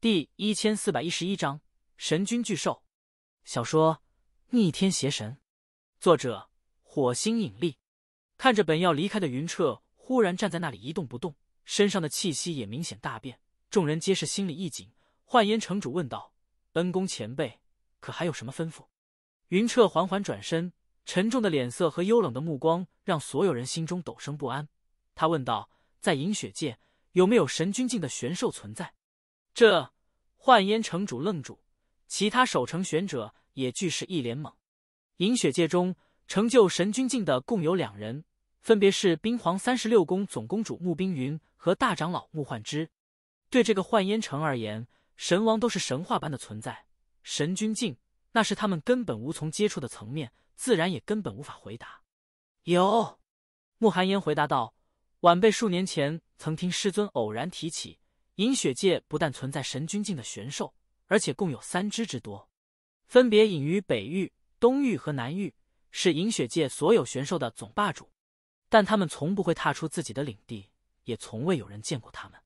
第一千四百一十一章神君巨兽。小说《逆天邪神》，作者：火星引力。看着本要离开的云彻，忽然站在那里一动不动，身上的气息也明显大变。众人皆是心里一紧。幻烟城主问道：“恩公前辈，可还有什么吩咐？”云彻缓缓转身，沉重的脸色和幽冷的目光让所有人心中陡生不安。他问道：“在饮血界，有没有神君境的玄兽存在？”这幻烟城主愣住，其他守城玄者也俱是一脸懵。银雪界中成就神君境的共有两人，分别是冰皇三十六宫总公主穆冰云和大长老穆幻之。对这个幻烟城而言，神王都是神话般的存在，神君境那是他们根本无从接触的层面，自然也根本无法回答。有，穆寒烟回答道：“晚辈数年前曾听师尊偶然提起。”银雪界不但存在神君境的玄兽，而且共有三只之多，分别隐于北域、东域和南域，是银雪界所有玄兽的总霸主。但他们从不会踏出自己的领地，也从未有人见过他们。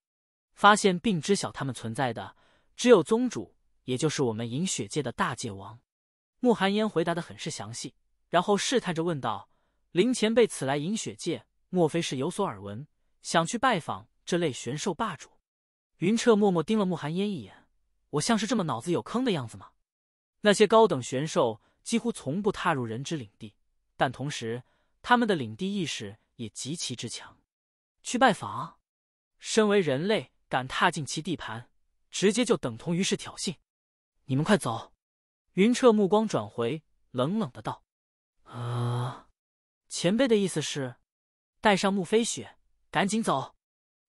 发现并知晓他们存在的，只有宗主，也就是我们银雪界的大界王。慕寒烟回答的很是详细，然后试探着问道：“林前辈，此来银雪界，莫非是有所耳闻，想去拜访这类玄兽霸主？”云彻默默盯了慕寒烟一眼，我像是这么脑子有坑的样子吗？那些高等玄兽几乎从不踏入人之领地，但同时他们的领地意识也极其之强。去拜访？身为人类，敢踏进其地盘，直接就等同于是挑衅。你们快走！云彻目光转回，冷冷的道：“啊，前辈的意思是，带上慕飞雪，赶紧走。”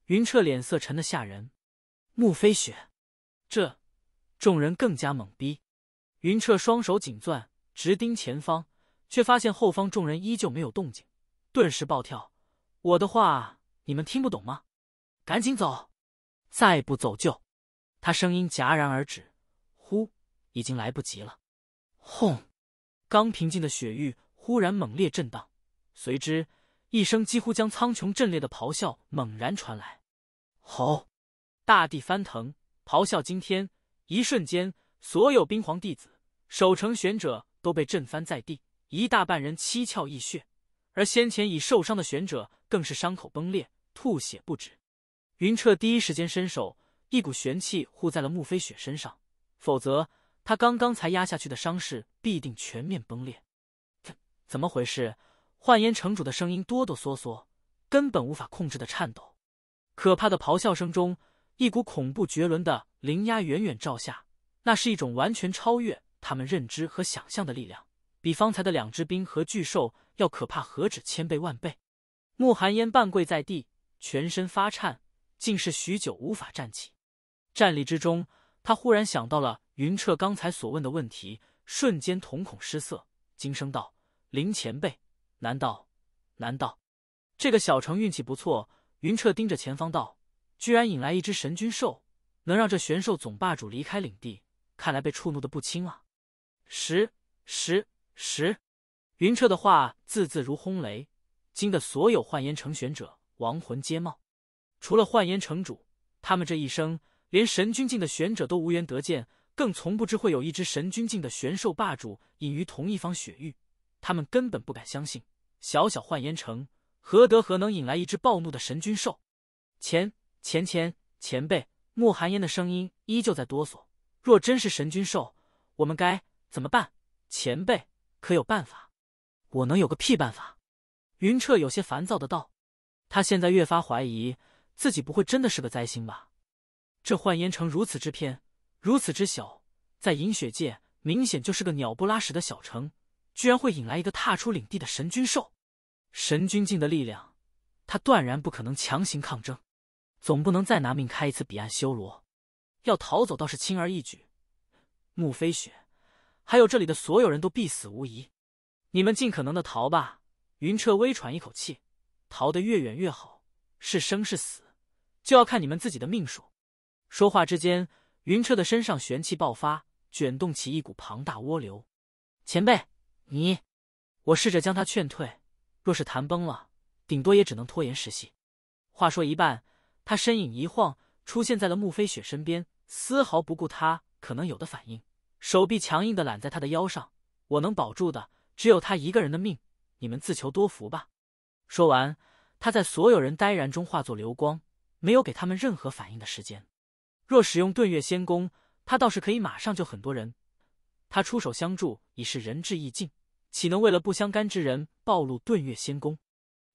云彻脸色沉得吓人。慕飞雪，这众人更加懵逼。云彻双手紧攥，直盯前方，却发现后方众人依旧没有动静，顿时暴跳：“我的话你们听不懂吗？赶紧走，再不走就……”他声音戛然而止。呼，已经来不及了。轰！刚平静的雪域忽然猛烈震荡，随之一声几乎将苍穹震裂的咆哮猛然传来，吼！大地翻腾，咆哮惊天。一瞬间，所有冰皇弟子、守城玄者都被震翻在地，一大半人七窍溢血，而先前已受伤的玄者更是伤口崩裂，吐血不止。云彻第一时间伸手，一股玄气护在了慕飞雪身上，否则他刚刚才压下去的伤势必定全面崩裂。怎怎么回事？幻烟城主的声音哆哆嗦嗦，根本无法控制的颤抖。可怕的咆哮声中。一股恐怖绝伦的灵压远远照下，那是一种完全超越他们认知和想象的力量，比方才的两只冰河巨兽要可怕何止千倍万倍。慕寒烟半跪在地，全身发颤，竟是许久无法站起。站立之中，他忽然想到了云彻刚才所问的问题，瞬间瞳孔失色，惊声道：“林前辈，难道，难道，这个小城运气不错？”云彻盯着前方道。居然引来一只神君兽，能让这玄兽总霸主离开领地，看来被触怒的不轻啊！十十十！云彻的话字字如轰雷，惊得所有幻烟城玄者亡魂皆冒。除了幻烟城主，他们这一生连神君境的玄者都无缘得见，更从不知会有一只神君境的玄兽霸主隐于同一方雪域。他们根本不敢相信，小小幻烟城何德何能引来一只暴怒的神君兽？前。前前前辈，慕寒烟的声音依旧在哆嗦。若真是神君兽，我们该怎么办？前辈可有办法？我能有个屁办法！云彻有些烦躁的道。他现在越发怀疑自己不会真的是个灾星吧？这幻烟城如此之偏，如此之小，在银雪界明显就是个鸟不拉屎的小城，居然会引来一个踏出领地的神君兽。神君境的力量，他断然不可能强行抗争。总不能再拿命开一次彼岸修罗，要逃走倒是轻而易举。慕飞雪，还有这里的所有人都必死无疑。你们尽可能的逃吧。云彻微喘一口气，逃得越远越好。是生是死，就要看你们自己的命数。说话之间，云彻的身上玄气爆发，卷动起一股庞大涡流。前辈，你，我试着将他劝退。若是谈崩了，顶多也只能拖延时息。话说一半。他身影一晃，出现在了穆飞雪身边，丝毫不顾他可能有的反应，手臂强硬的揽在她的腰上。我能保住的只有他一个人的命，你们自求多福吧。说完，他在所有人呆然中化作流光，没有给他们任何反应的时间。若使用遁月仙功，他倒是可以马上救很多人。他出手相助已是仁至义尽，岂能为了不相干之人暴露遁月仙功？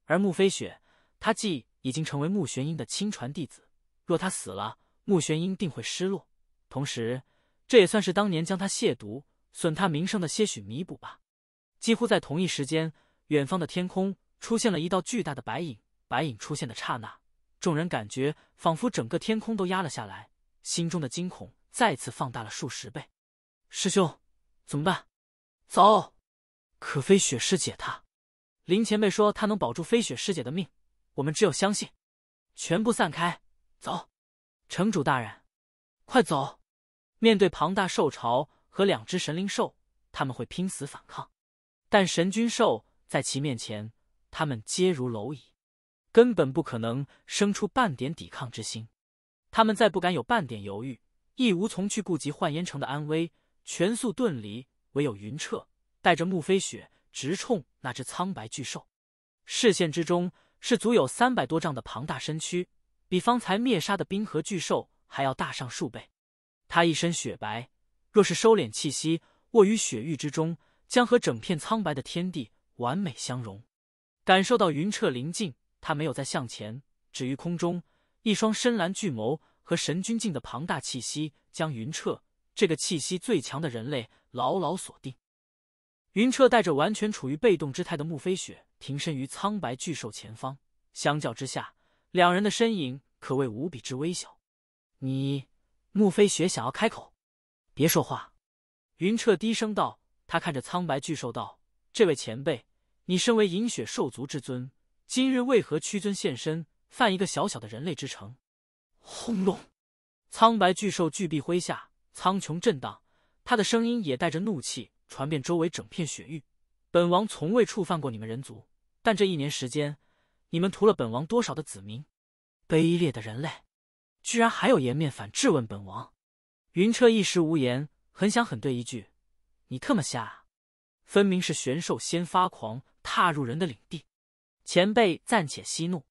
而穆飞雪，他既……已经成为穆玄英的亲传弟子，若他死了，穆玄英定会失落。同时，这也算是当年将他亵渎、损他名声的些许弥补吧。几乎在同一时间，远方的天空出现了一道巨大的白影。白影出现的刹那，众人感觉仿佛整个天空都压了下来，心中的惊恐再次放大了数十倍。师兄，怎么办？走？可飞雪师姐她，林前辈说他能保住飞雪师姐的命。我们只有相信，全部散开，走！城主大人，快走！面对庞大兽潮和两只神灵兽，他们会拼死反抗，但神君兽在其面前，他们皆如蝼蚁，根本不可能生出半点抵抗之心。他们再不敢有半点犹豫，亦无从去顾及幻烟城的安危，全速遁离。唯有云彻带着木飞雪直冲那只苍白巨兽，视线之中。是足有三百多丈的庞大身躯，比方才灭杀的冰河巨兽还要大上数倍。他一身雪白，若是收敛气息，卧于雪域之中，将和整片苍白的天地完美相融。感受到云彻临近，他没有再向前，止于空中。一双深蓝巨眸和神君境的庞大气息，将云彻这个气息最强的人类牢牢锁定。云彻带着完全处于被动之态的木飞雪。停身于苍白巨兽前方，相较之下，两人的身影可谓无比之微小。你，慕飞雪想要开口，别说话。云彻低声道，他看着苍白巨兽道：“这位前辈，你身为银雪兽族之尊，今日为何屈尊现身，犯一个小小的人类之城？”轰隆！苍白巨兽巨臂挥下，苍穹震荡，他的声音也带着怒气传遍周围整片雪域。本王从未触犯过你们人族。但这一年时间，你们屠了本王多少的子民？卑劣的人类，居然还有颜面反质问本王？云彻一时无言，很想狠怼一句：“你特么瞎，分明是玄兽先发狂，踏入人的领地。”前辈暂且息怒。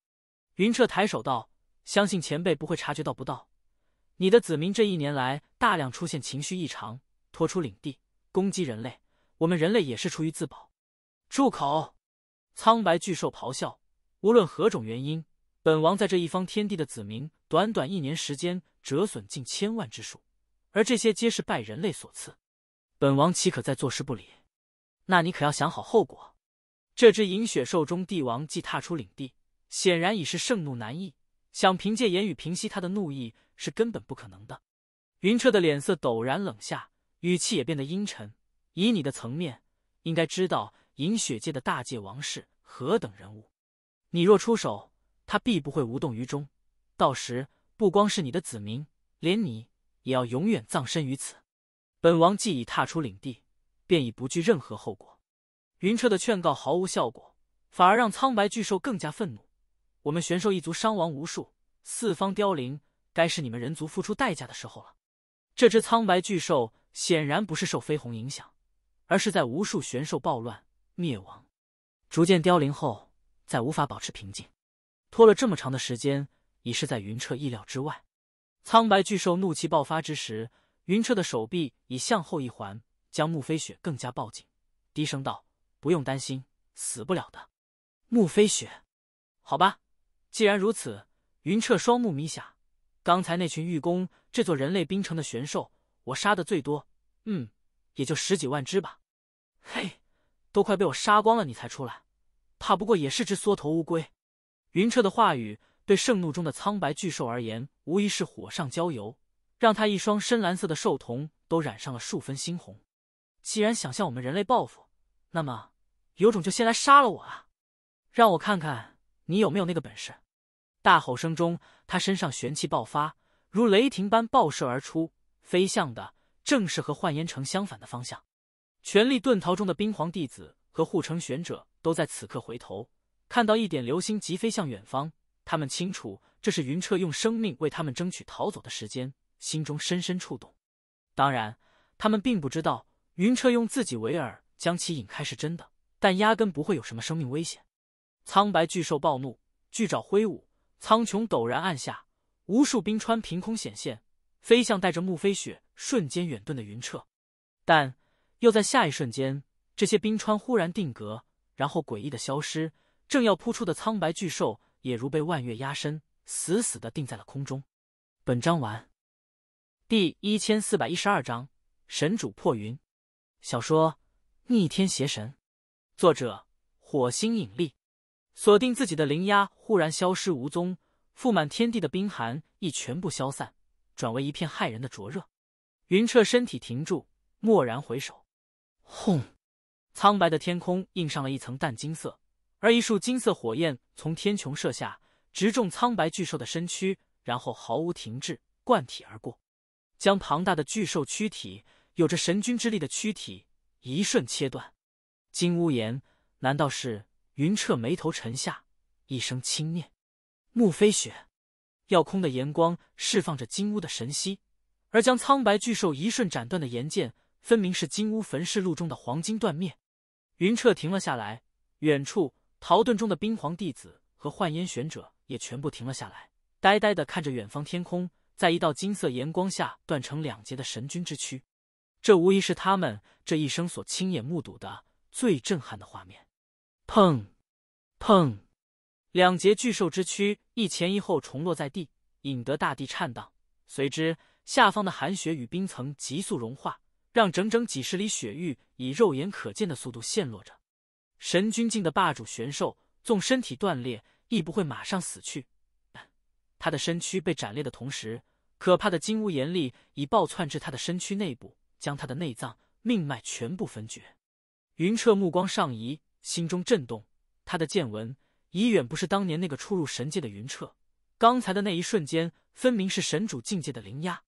云彻抬手道：“相信前辈不会察觉到不到，你的子民这一年来大量出现情绪异常，拖出领地攻击人类。我们人类也是出于自保。”住口。苍白巨兽咆哮。无论何种原因，本王在这一方天地的子民，短短一年时间折损近千万之数，而这些皆是拜人类所赐。本王岂可再坐视不理？那你可要想好后果。这只银雪兽中帝王既踏出领地，显然已是盛怒难抑，想凭借言语平息他的怒意是根本不可能的。云彻的脸色陡然冷下，语气也变得阴沉。以你的层面，应该知道。饮雪界的大界王室何等人物？你若出手，他必不会无动于衷。到时，不光是你的子民，连你也要永远葬身于此。本王既已踏出领地，便已不惧任何后果。云彻的劝告毫无效果，反而让苍白巨兽更加愤怒。我们玄兽一族伤亡无数，四方凋零，该是你们人族付出代价的时候了。这只苍白巨兽显然不是受飞鸿影响，而是在无数玄兽暴乱。灭亡，逐渐凋零后，再无法保持平静。拖了这么长的时间，已是在云彻意料之外。苍白巨兽怒气爆发之时，云彻的手臂已向后一环，将慕飞雪更加抱紧，低声道：“不用担心，死不了的。”慕飞雪，好吧，既然如此，云彻双目眯下。刚才那群御工这座人类冰城的玄兽，我杀的最多，嗯，也就十几万只吧。嘿。都快被我杀光了，你才出来，怕不过也是只缩头乌龟。云彻的话语对盛怒中的苍白巨兽而言，无疑是火上浇油，让他一双深蓝色的兽瞳都染上了数分猩红。既然想向我们人类报复，那么有种就先来杀了我啊！让我看看你有没有那个本事！大吼声中，他身上玄气爆发，如雷霆般爆射而出，飞向的正是和幻烟城相反的方向。全力遁逃中的冰皇弟子和护城玄者都在此刻回头，看到一点流星疾飞向远方。他们清楚，这是云彻用生命为他们争取逃走的时间，心中深深触动。当然，他们并不知道云彻用自己为饵将其引开是真的，但压根不会有什么生命危险。苍白巨兽暴怒，巨爪挥舞，苍穹陡然暗下，无数冰川凭空显现，飞向带着木飞雪瞬间远遁的云彻，但。又在下一瞬间，这些冰川忽然定格，然后诡异的消失。正要扑出的苍白巨兽也如被万月压身，死死的定在了空中。本章完。第一千四百一十二章神主破云。小说《逆天邪神》，作者：火星引力。锁定自己的灵压忽然消失无踪，覆满天地的冰寒亦全部消散，转为一片骇人的灼热。云彻身体停住，蓦然回首。轰！苍白的天空映上了一层淡金色，而一束金色火焰从天穹射下，直中苍白巨兽的身躯，然后毫无停滞，贯体而过，将庞大的巨兽躯体，有着神君之力的躯体一瞬切断。金乌岩，难道是云彻？眉头沉下，一声轻念：“木飞雪。”耀空的炎光释放着金乌的神息，而将苍白巨兽一瞬斩断的炎剑。分明是《金乌焚世录》中的黄金断灭。云彻停了下来，远处逃遁中的冰皇弟子和幻烟玄者也全部停了下来，呆呆的看着远方天空，在一道金色炎光下断成两截的神君之躯。这无疑是他们这一生所亲眼目睹的最震撼的画面。砰，砰，两截巨兽之躯一前一后重落在地，引得大地颤荡，随之下方的寒雪与冰层急速融化。让整整几十里雪域以肉眼可见的速度陷落着。神君境的霸主玄兽，纵身体断裂，亦不会马上死去。但他的身躯被斩裂的同时，可怕的金乌炎力已暴窜至他的身躯内部，将他的内脏命脉全部分绝。云彻目光上移，心中震动。他的见闻已远不是当年那个初入神界的云彻。刚才的那一瞬间，分明是神主境界的灵压。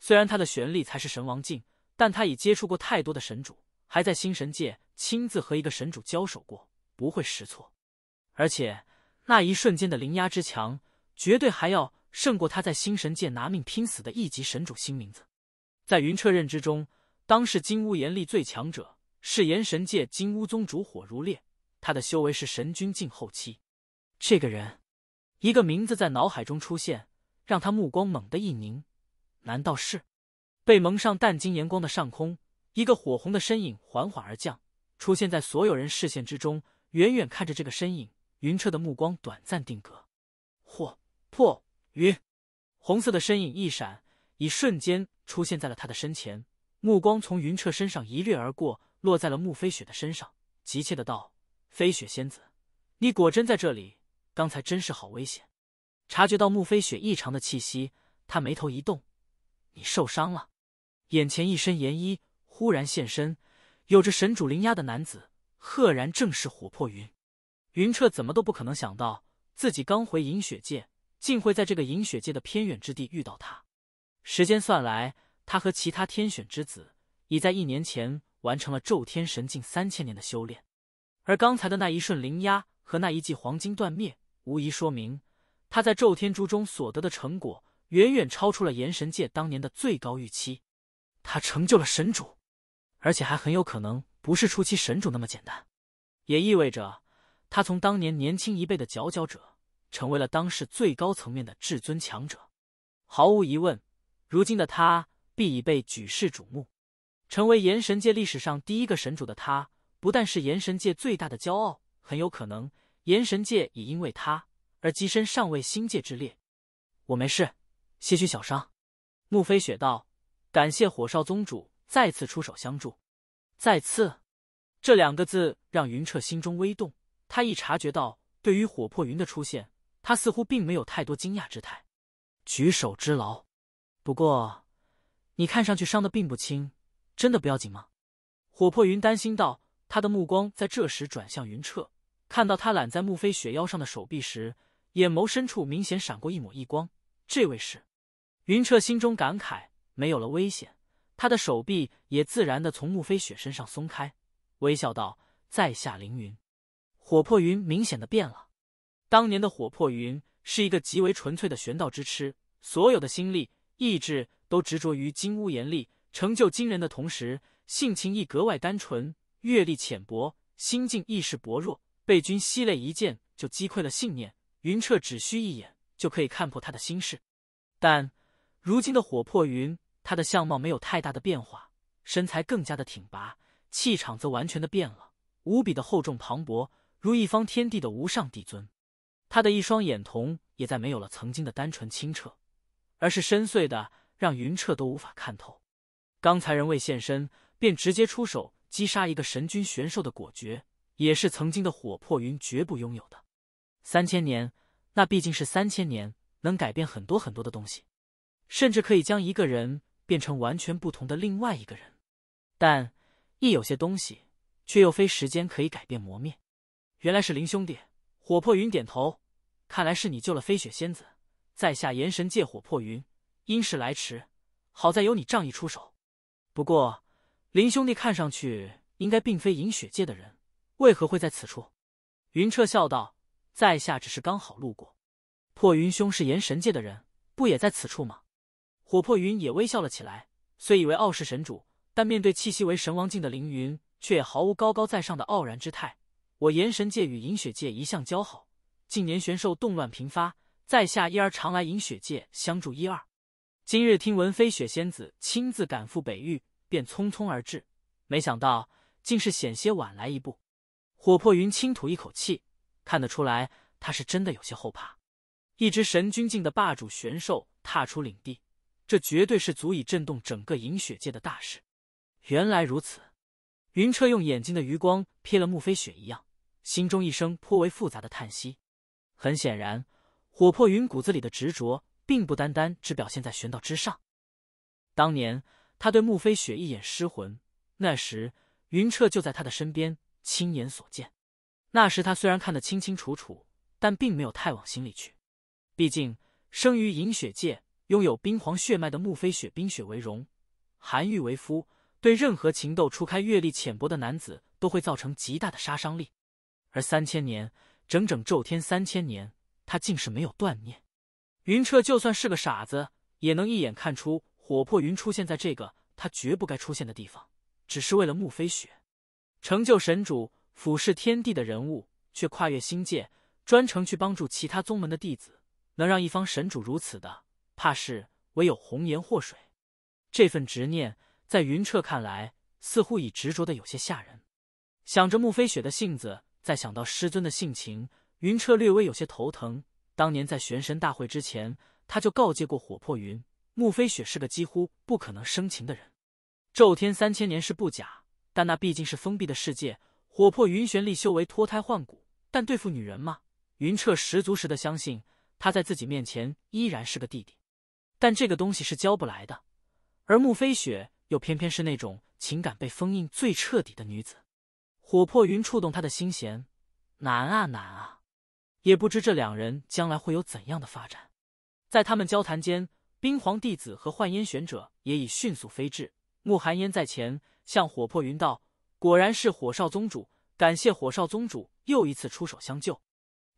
虽然他的玄力才是神王境。但他已接触过太多的神主，还在星神界亲自和一个神主交手过，不会失错。而且那一瞬间的灵压之强，绝对还要胜过他在星神界拿命拼死的一级神主。新名字，在云彻认知中，当是金乌炎力最强者，是炎神界金乌宗主火如烈。他的修为是神君境后期。这个人，一个名字在脑海中出现，让他目光猛地一凝。难道是？被蒙上淡金炎光的上空，一个火红的身影缓缓而降，出现在所有人视线之中。远远看着这个身影，云彻的目光短暂定格。嚯破云！红色的身影一闪，已瞬间出现在了他的身前，目光从云彻身上一掠而过，落在了慕飞雪的身上，急切的道：“飞雪仙子，你果真在这里？刚才真是好危险！”察觉到慕飞雪异常的气息，他眉头一动：“你受伤了？”眼前一身岩衣忽然现身，有着神主灵压的男子，赫然正是火破云。云彻怎么都不可能想到，自己刚回银雪界，竟会在这个银雪界的偏远之地遇到他。时间算来，他和其他天选之子已在一年前完成了咒天神境三千年的修炼，而刚才的那一瞬灵压和那一记黄金断灭，无疑说明他在咒天珠中所得的成果，远远超出了炎神界当年的最高预期。他成就了神主，而且还很有可能不是初期神主那么简单，也意味着他从当年年轻一辈的佼佼者，成为了当世最高层面的至尊强者。毫无疑问，如今的他必已被举世瞩目，成为炎神界历史上第一个神主的他，不但是炎神界最大的骄傲，很有可能炎神界已因为他而跻身上位星界之列。我没事，些许小伤。木飞雪道。感谢火少宗主再次出手相助，再次，这两个字让云彻心中微动。他一察觉到，对于火破云的出现，他似乎并没有太多惊讶之态。举手之劳，不过，你看上去伤的并不轻，真的不要紧吗？火破云担心道。他的目光在这时转向云彻，看到他揽在慕飞雪腰上的手臂时，眼眸深处明显闪过一抹异光。这位是云彻，心中感慨。没有了危险，他的手臂也自然的从穆飞雪身上松开，微笑道：“在下凌云，火破云明显的变了。当年的火破云是一个极为纯粹的玄道之痴，所有的心力意志都执着于金乌炎力，成就惊人的同时，性情亦格外单纯，阅历浅薄，心境意识薄弱，被君吸泪一剑就击溃了信念。云彻只需一眼就可以看破他的心事，但如今的火破云。”他的相貌没有太大的变化，身材更加的挺拔，气场则完全的变了，无比的厚重磅礴，如一方天地的无上帝尊。他的一双眼瞳也再没有了曾经的单纯清澈，而是深邃的，让云彻都无法看透。刚才人未现身，便直接出手击杀一个神君玄兽的果决，也是曾经的火破云绝不拥有的。三千年，那毕竟是三千年，能改变很多很多的东西，甚至可以将一个人。变成完全不同的另外一个人，但亦有些东西却又非时间可以改变磨灭。原来是林兄弟，火破云点头。看来是你救了飞雪仙子，在下炎神界火破云，因事来迟，好在有你仗义出手。不过，林兄弟看上去应该并非饮雪界的人，为何会在此处？云彻笑道：“在下只是刚好路过，破云兄是炎神界的人，不也在此处吗？”火破云也微笑了起来，虽以为傲视神主，但面对气息为神王境的凌云，却也毫无高高在上的傲然之态。我炎神界与银雪界一向交好，近年玄兽动乱频发，在下因而常来银雪界相助一二。今日听闻飞雪仙子亲自赶赴北域，便匆匆而至，没想到竟是险些晚来一步。火破云轻吐一口气，看得出来他是真的有些后怕。一只神君境的霸主玄兽踏出领地。这绝对是足以震动整个饮雪界的大事。原来如此，云彻用眼睛的余光瞥了穆飞雪一样，心中一声颇为复杂的叹息。很显然，火破云骨子里的执着，并不单单只表现在玄道之上。当年他对穆飞雪一眼失魂，那时云彻就在他的身边，亲眼所见。那时他虽然看得清清楚楚，但并没有太往心里去。毕竟生于饮雪界。拥有冰皇血脉的慕飞雪，冰雪为荣，寒玉为夫，对任何情窦初开、阅历浅薄的男子都会造成极大的杀伤力。而三千年，整整昼天三千年，他竟是没有断念。云彻就算是个傻子，也能一眼看出火破云出现在这个他绝不该出现的地方，只是为了慕飞雪，成就神主、俯视天地的人物，却跨越星界，专程去帮助其他宗门的弟子，能让一方神主如此的。怕是唯有红颜祸水，这份执念在云彻看来，似乎已执着的有些吓人。想着穆飞雪的性子，再想到师尊的性情，云彻略微有些头疼。当年在玄神大会之前，他就告诫过火破云，穆飞雪是个几乎不可能生情的人。咒天三千年是不假，但那毕竟是封闭的世界。火破云玄力修为脱胎换骨，但对付女人嘛，云彻十足十的相信，他在自己面前依然是个弟弟。但这个东西是教不来的，而慕飞雪又偏偏是那种情感被封印最彻底的女子，火破云触动她的心弦，难啊难啊！也不知这两人将来会有怎样的发展。在他们交谈间，冰皇弟子和幻烟玄者也已迅速飞至。慕寒烟在前，向火破云道：“果然是火少宗主，感谢火少宗主又一次出手相救。”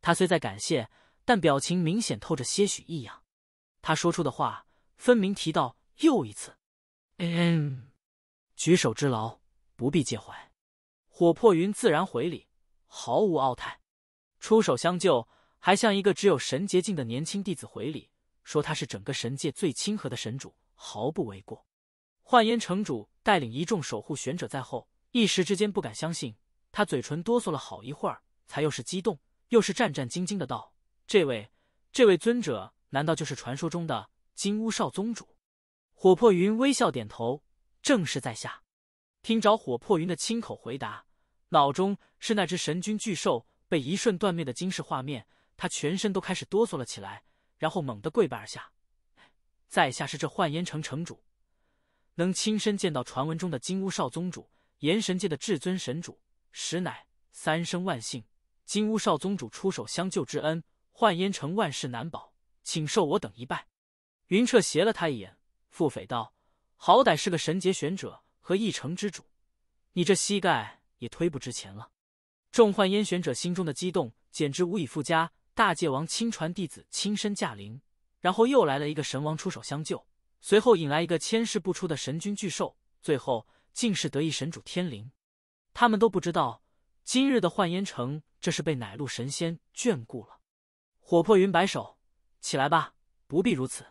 他虽在感谢，但表情明显透着些许异样。他说出的话，分明提到又一次，嗯，举手之劳，不必介怀。火破云自然回礼，毫无傲态，出手相救，还向一个只有神洁境的年轻弟子回礼，说他是整个神界最亲和的神主，毫不为过。幻烟城主带领一众守护玄者在后，一时之间不敢相信，他嘴唇哆嗦了好一会儿，才又是激动又是战战兢兢的道：“这位，这位尊者。”难道就是传说中的金乌少宗主？火破云微笑点头，正是在下。听着火破云的亲口回答，脑中是那只神君巨兽被一瞬断灭的惊世画面，他全身都开始哆嗦了起来，然后猛地跪拜而下。在下是这幻烟城城主，能亲身见到传闻中的金乌少宗主，炎神界的至尊神主，实乃三生万幸。金乌少宗主出手相救之恩，幻烟城万世难保。请受我等一拜。云彻斜了他一眼，腹诽道：“好歹是个神劫玄者和一城之主，你这膝盖也忒不值钱了。”众幻烟玄者心中的激动简直无以复加。大界王亲传弟子亲身驾临，然后又来了一个神王出手相救，随后引来一个千世不出的神君巨兽，最后竟是得意神主天灵。他们都不知道，今日的幻烟城这是被哪路神仙眷顾了。火破云摆手。起来吧，不必如此。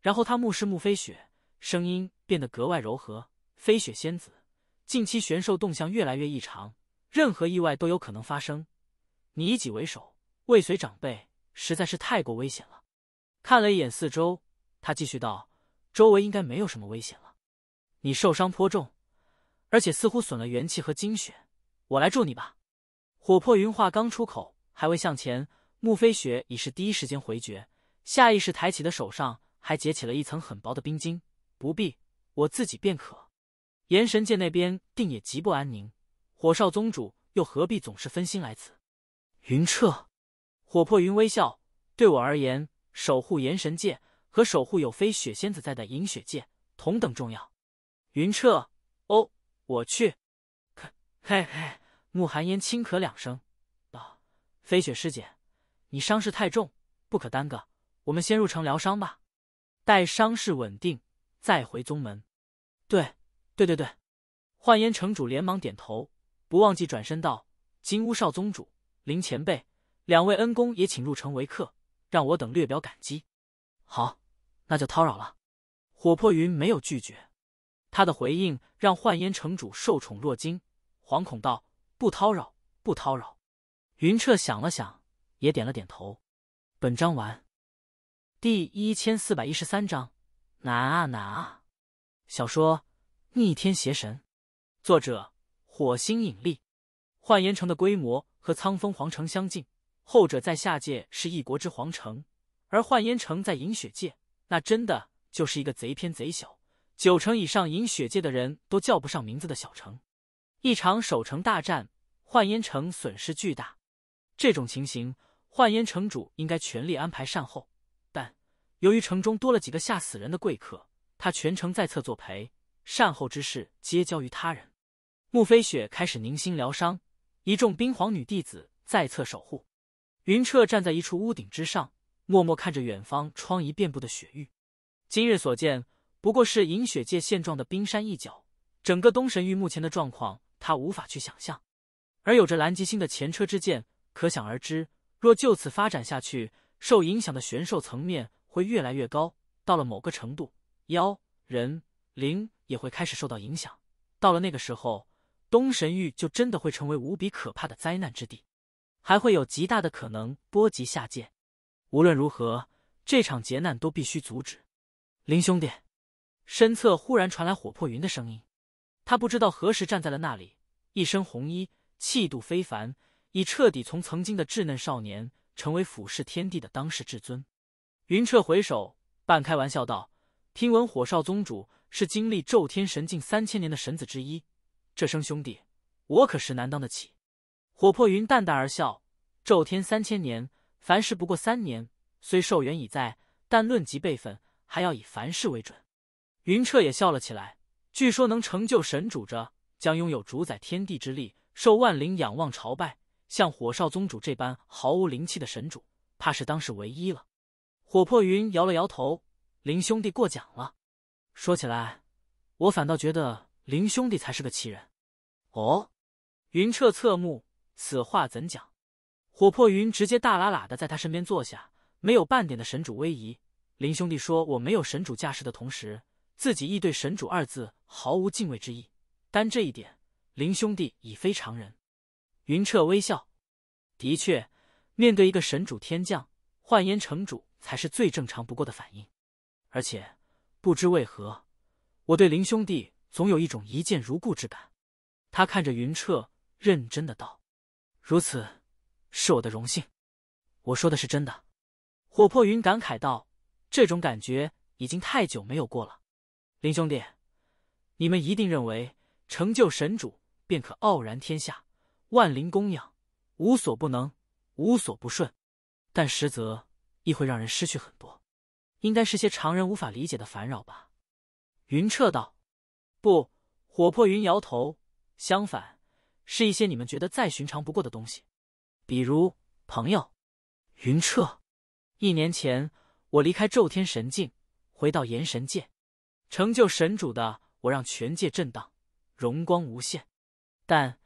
然后他目视慕飞雪，声音变得格外柔和：“飞雪仙子，近期玄兽动向越来越异常，任何意外都有可能发生。你以己为首，未随长辈，实在是太过危险了。”看了一眼四周，他继续道：“周围应该没有什么危险了。你受伤颇重，而且似乎损了元气和精血，我来助你吧。”火破云话刚出口，还未向前，慕飞雪已是第一时间回绝。下意识抬起的手上还结起了一层很薄的冰晶。不必，我自己便可。炎神界那边定也极不安宁，火少宗主又何必总是分心来此？云彻，火破云微笑，对我而言，守护炎神界和守护有飞雪仙子在的银雪界同等重要。云彻，哦，我去，咳，嘿嘿。慕寒烟轻咳两声，道：“飞雪师姐，你伤势太重，不可耽搁。”我们先入城疗伤吧，待伤势稳定再回宗门。对，对对对，幻烟城主连忙点头，不忘记转身道：“金乌少宗主，林前辈，两位恩公也请入城为客，让我等略表感激。”好，那就叨扰了。火破云没有拒绝，他的回应让幻烟城主受宠若惊，惶恐道：“不叨扰，不叨扰。”云彻想了想，也点了点头。本章完。第一千四百一十三章，难啊难啊！小说《逆天邪神》，作者：火星引力。幻烟城的规模和苍风皇城相近，后者在下界是一国之皇城，而幻烟城在银雪界，那真的就是一个贼偏贼小，九成以上银雪界的人都叫不上名字的小城。一场守城大战，幻烟城损失巨大。这种情形，幻烟城主应该全力安排善后。由于城中多了几个吓死人的贵客，他全程在侧作陪，善后之事皆交于他人。慕飞雪开始凝心疗伤，一众冰皇女弟子在侧守护。云彻站在一处屋顶之上，默默看着远方疮痍遍布的雪域。今日所见不过是银雪界现状的冰山一角，整个东神域目前的状况他无法去想象。而有着蓝极星的前车之鉴，可想而知，若就此发展下去，受影响的玄兽层面。会越来越高，到了某个程度，妖、人、灵也会开始受到影响。到了那个时候，东神域就真的会成为无比可怕的灾难之地，还会有极大的可能波及下界。无论如何，这场劫难都必须阻止。林兄弟，身侧忽然传来火破云的声音。他不知道何时站在了那里，一身红衣，气度非凡，已彻底从曾经的稚嫩少年，成为俯视天地的当世至尊。云彻回首，半开玩笑道：“听闻火少宗主是经历昼天神境三千年的神子之一，这声兄弟，我可是难当得起。”火破云淡淡而笑：“昼天三千年，凡事不过三年，虽寿元已在，但论及辈分，还要以凡事为准。”云彻也笑了起来：“据说能成就神主者，将拥有主宰天地之力，受万灵仰望朝拜。像火少宗主这般毫无灵气的神主，怕是当世唯一了。”火破云摇了摇头，林兄弟过奖了。说起来，我反倒觉得林兄弟才是个奇人。哦，云彻侧目，此话怎讲？火破云直接大喇喇的在他身边坐下，没有半点的神主威仪。林兄弟说我没有神主架势的同时，自己亦对神主二字毫无敬畏之意。单这一点，林兄弟已非常人。云彻微笑，的确，面对一个神主天将，幻烟城主。才是最正常不过的反应，而且不知为何，我对林兄弟总有一种一见如故之感。他看着云彻，认真的道：“如此，是我的荣幸。我说的是真的。”火破云感慨道：“这种感觉已经太久没有过了。”林兄弟，你们一定认为成就神主便可傲然天下，万灵供养，无所不能，无所不顺，但实则……亦会让人失去很多，应该是些常人无法理解的烦扰吧。”云彻道，“不，火破云摇头，相反，是一些你们觉得再寻常不过的东西，比如朋友。”云彻，一年前我离开宙天神境，回到炎神界，成就神主的我让全界震荡，荣光无限，但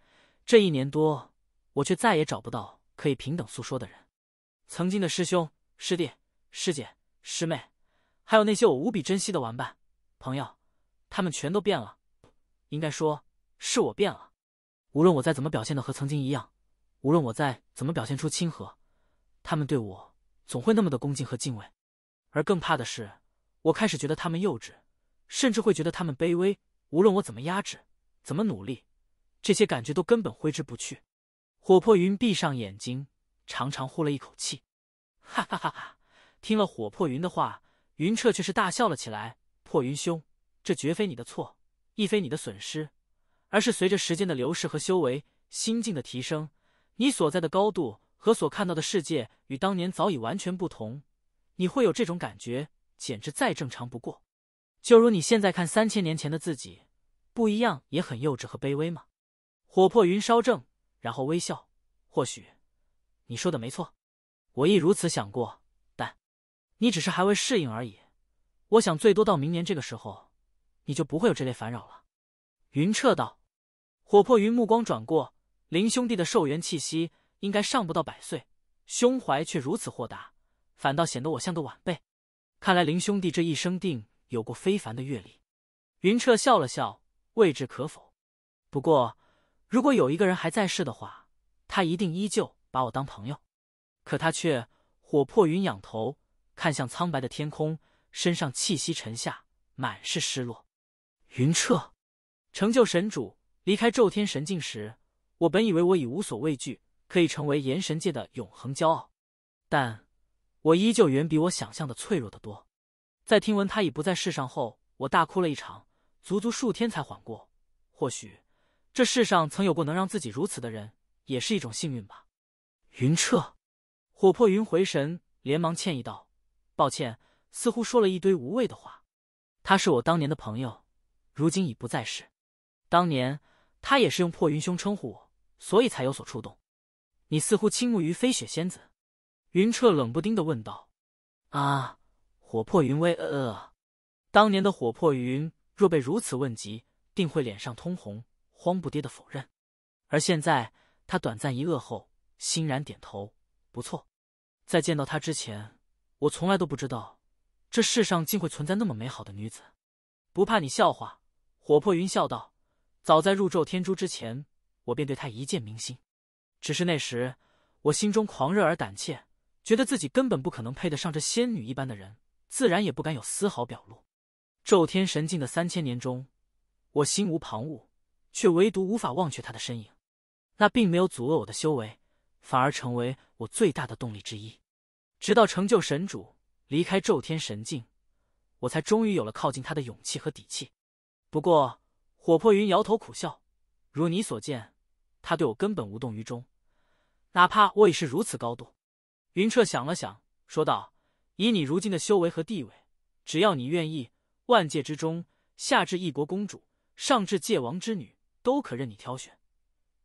这一年多，我却再也找不到可以平等诉说的人，曾经的师兄。师弟、师姐、师妹，还有那些我无比珍惜的玩伴、朋友，他们全都变了。应该说，是我变了。无论我再怎么表现的和曾经一样，无论我再怎么表现出亲和，他们对我总会那么的恭敬和敬畏。而更怕的是，我开始觉得他们幼稚，甚至会觉得他们卑微。无论我怎么压制，怎么努力，这些感觉都根本挥之不去。火破云闭上眼睛，长长呼了一口气。哈哈哈！哈听了火破云的话，云彻却是大笑了起来。破云兄，这绝非你的错，亦非你的损失，而是随着时间的流逝和修为、心境的提升，你所在的高度和所看到的世界与当年早已完全不同。你会有这种感觉，简直再正常不过。就如你现在看三千年前的自己，不一样也很幼稚和卑微吗？火破云稍正，然后微笑。或许你说的没错。我亦如此想过，但你只是还未适应而已。我想最多到明年这个时候，你就不会有这类烦扰了。”云彻道。火破云目光转过，林兄弟的寿元气息应该上不到百岁，胸怀却如此豁达，反倒显得我像个晚辈。看来林兄弟这一生定有过非凡的阅历。”云彻笑了笑，未知可否。不过，如果有一个人还在世的话，他一定依旧把我当朋友。可他却火破云，仰头看向苍白的天空，身上气息沉下，满是失落。云彻，成就神主，离开宙天神境时，我本以为我已无所畏惧，可以成为炎神界的永恒骄傲。但我依旧远比我想象的脆弱得多。在听闻他已不在世上后，我大哭了一场，足足数天才缓过。或许，这世上曾有过能让自己如此的人，也是一种幸运吧。云彻。火破云回神，连忙歉意道：“抱歉，似乎说了一堆无谓的话。他是我当年的朋友，如今已不在世。当年他也是用破云兄称呼我，所以才有所触动。”你似乎倾慕于飞雪仙子，云彻冷不丁的问道。“啊！”火破云微呃，当年的火破云若被如此问及，定会脸上通红，慌不迭的否认。而现在他短暂一愕后，欣然点头。不错，在见到她之前，我从来都不知道，这世上竟会存在那么美好的女子。不怕你笑话，火破云笑道：“早在入咒天珠之前，我便对她一见明心。只是那时我心中狂热而胆怯，觉得自己根本不可能配得上这仙女一般的人，自然也不敢有丝毫表露。咒天神境的三千年中，我心无旁骛，却唯独无法忘却她的身影。那并没有阻遏我的修为。”反而成为我最大的动力之一。直到成就神主，离开宙天神境，我才终于有了靠近他的勇气和底气。不过，火破云摇头苦笑：“如你所见，他对我根本无动于衷，哪怕我已是如此高度。”云彻想了想，说道：“以你如今的修为和地位，只要你愿意，万界之中，下至一国公主，上至界王之女，都可任你挑选。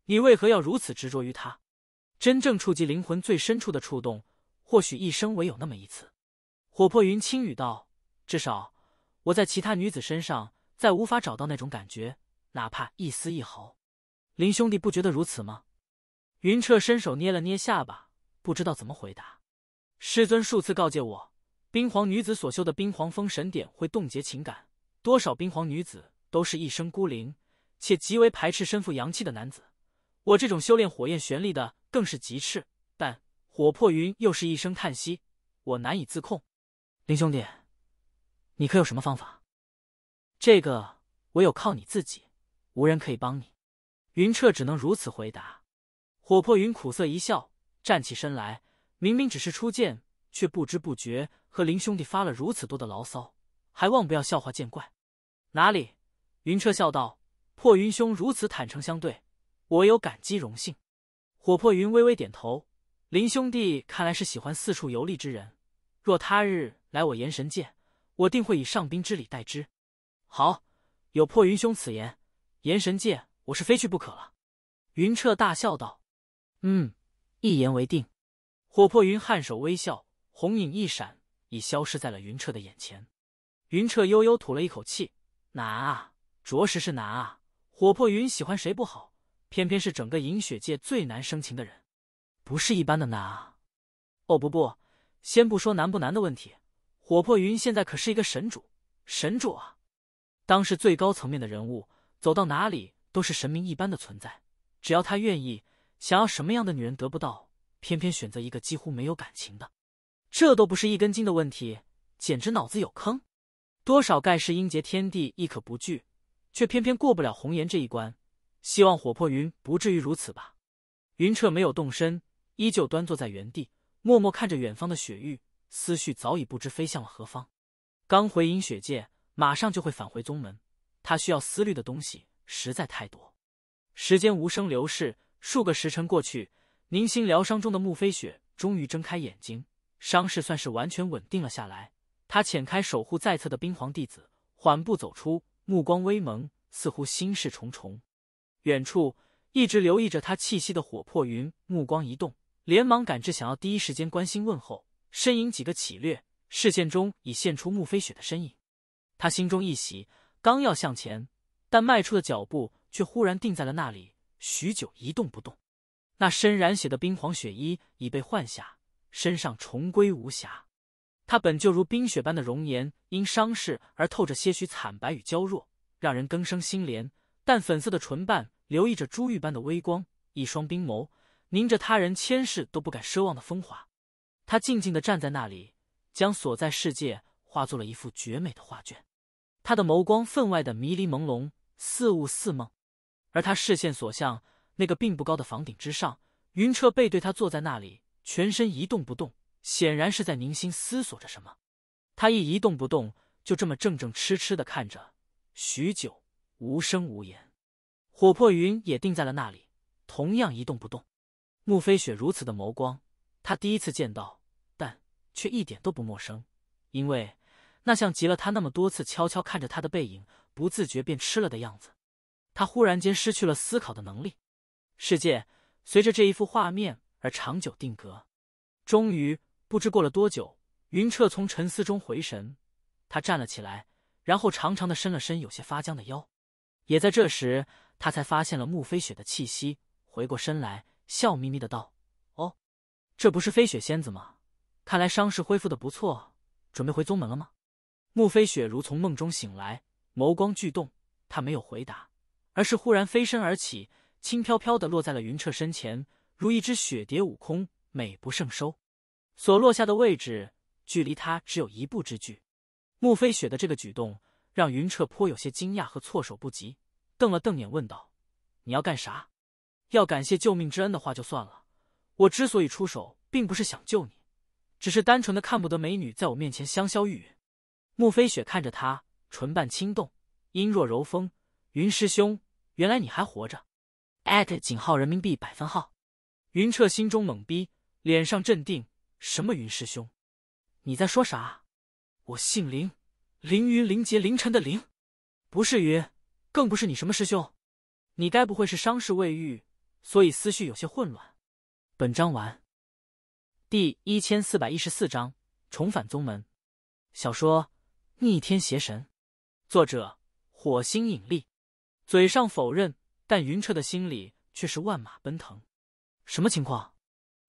你为何要如此执着于他？”真正触及灵魂最深处的触动，或许一生唯有那么一次。琥珀云轻语道：“至少我在其他女子身上，再无法找到那种感觉，哪怕一丝一毫。”林兄弟不觉得如此吗？云彻伸手捏了捏下巴，不知道怎么回答。师尊数次告诫我，冰皇女子所修的冰皇封神典会冻结情感，多少冰皇女子都是一生孤零，且极为排斥身负阳气的男子。我这种修炼火焰玄力的。更是急赤，但火破云又是一声叹息。我难以自控，林兄弟，你可有什么方法？这个我有，靠你自己，无人可以帮你。云彻只能如此回答。火破云苦涩一笑，站起身来。明明只是初见，却不知不觉和林兄弟发了如此多的牢骚，还望不要笑话见怪。哪里？云彻笑道：“破云兄如此坦诚相对，我有感激荣幸。”火破云微微点头，林兄弟看来是喜欢四处游历之人。若他日来我炎神界，我定会以上宾之礼待之。好，有破云兄此言，炎神界我是非去不可了。云彻大笑道：“嗯，一言为定。”火破云颔首微笑，红影一闪，已消失在了云彻的眼前。云彻悠悠吐了一口气：“难啊，着实是难啊。火破云喜欢谁不好。”偏偏是整个饮雪界最难生情的人，不是一般的难啊！哦不不，先不说难不难的问题，火破云现在可是一个神主，神主啊！当是最高层面的人物，走到哪里都是神明一般的存在。只要他愿意，想要什么样的女人得不到，偏偏选择一个几乎没有感情的，这都不是一根筋的问题，简直脑子有坑！多少盖世英杰天地亦可不惧，却偏偏过不了红颜这一关。希望火破云不至于如此吧。云彻没有动身，依旧端坐在原地，默默看着远方的雪域，思绪早已不知飞向了何方。刚回银雪界，马上就会返回宗门，他需要思虑的东西实在太多。时间无声流逝，数个时辰过去，宁心疗伤中的慕飞雪终于睁开眼睛，伤势算是完全稳定了下来。他遣开守护在侧的冰皇弟子，缓步走出，目光微蒙，似乎心事重重。远处一直留意着他气息的火破云目光一动，连忙赶至，想要第一时间关心问候。身影几个起掠，视线中已现出木飞雪的身影。他心中一喜，刚要向前，但迈出的脚步却忽然定在了那里，许久一动不动。那身染血的冰皇雪衣已被换下，身上重归无瑕。他本就如冰雪般的容颜，因伤势而透着些许惨白与娇弱，让人更生心怜。淡粉色的唇瓣，留意着珠玉般的微光；一双冰眸凝着他人千世都不敢奢望的风华。他静静的站在那里，将所在世界化作了一幅绝美的画卷。他的眸光分外的迷离朦胧，似雾似梦。而他视线所向，那个并不高的房顶之上，云彻背对他坐在那里，全身一动不动，显然是在凝心思索着什么。他亦一动不动，就这么怔怔痴痴的看着，许久。无声无言，火珀云也定在了那里，同样一动不动。慕飞雪如此的眸光，他第一次见到，但却一点都不陌生，因为那像极了他那么多次悄悄看着他的背影，不自觉便吃了的样子。他忽然间失去了思考的能力，世界随着这一幅画面而长久定格。终于，不知过了多久，云彻从沉思中回神，他站了起来，然后长长的伸了伸有些发僵的腰。也在这时，他才发现了慕飞雪的气息，回过身来，笑眯眯的道：“哦，这不是飞雪仙子吗？看来伤势恢复的不错，准备回宗门了吗？”慕飞雪如从梦中醒来，眸光剧动，她没有回答，而是忽然飞身而起，轻飘飘的落在了云彻身前，如一只雪蝶舞空，美不胜收。所落下的位置距离他只有一步之距。慕飞雪的这个举动。让云彻颇有些惊讶和措手不及，瞪了瞪眼问道：“你要干啥？要感谢救命之恩的话就算了，我之所以出手，并不是想救你，只是单纯的看不得美女在我面前香消玉殒。”慕飞雪看着他，唇瓣轻动，音若柔风：“云师兄，原来你还活着。”@井号人民币百分号。云彻心中懵逼，脸上镇定：“什么云师兄？你在说啥？我姓林。”凌云、凌杰、凌晨的凌，不是云，更不是你什么师兄。你该不会是伤势未愈，所以思绪有些混乱？本章完。第一千四百一十四章：重返宗门。小说《逆天邪神》，作者：火星引力。嘴上否认，但云彻的心里却是万马奔腾。什么情况？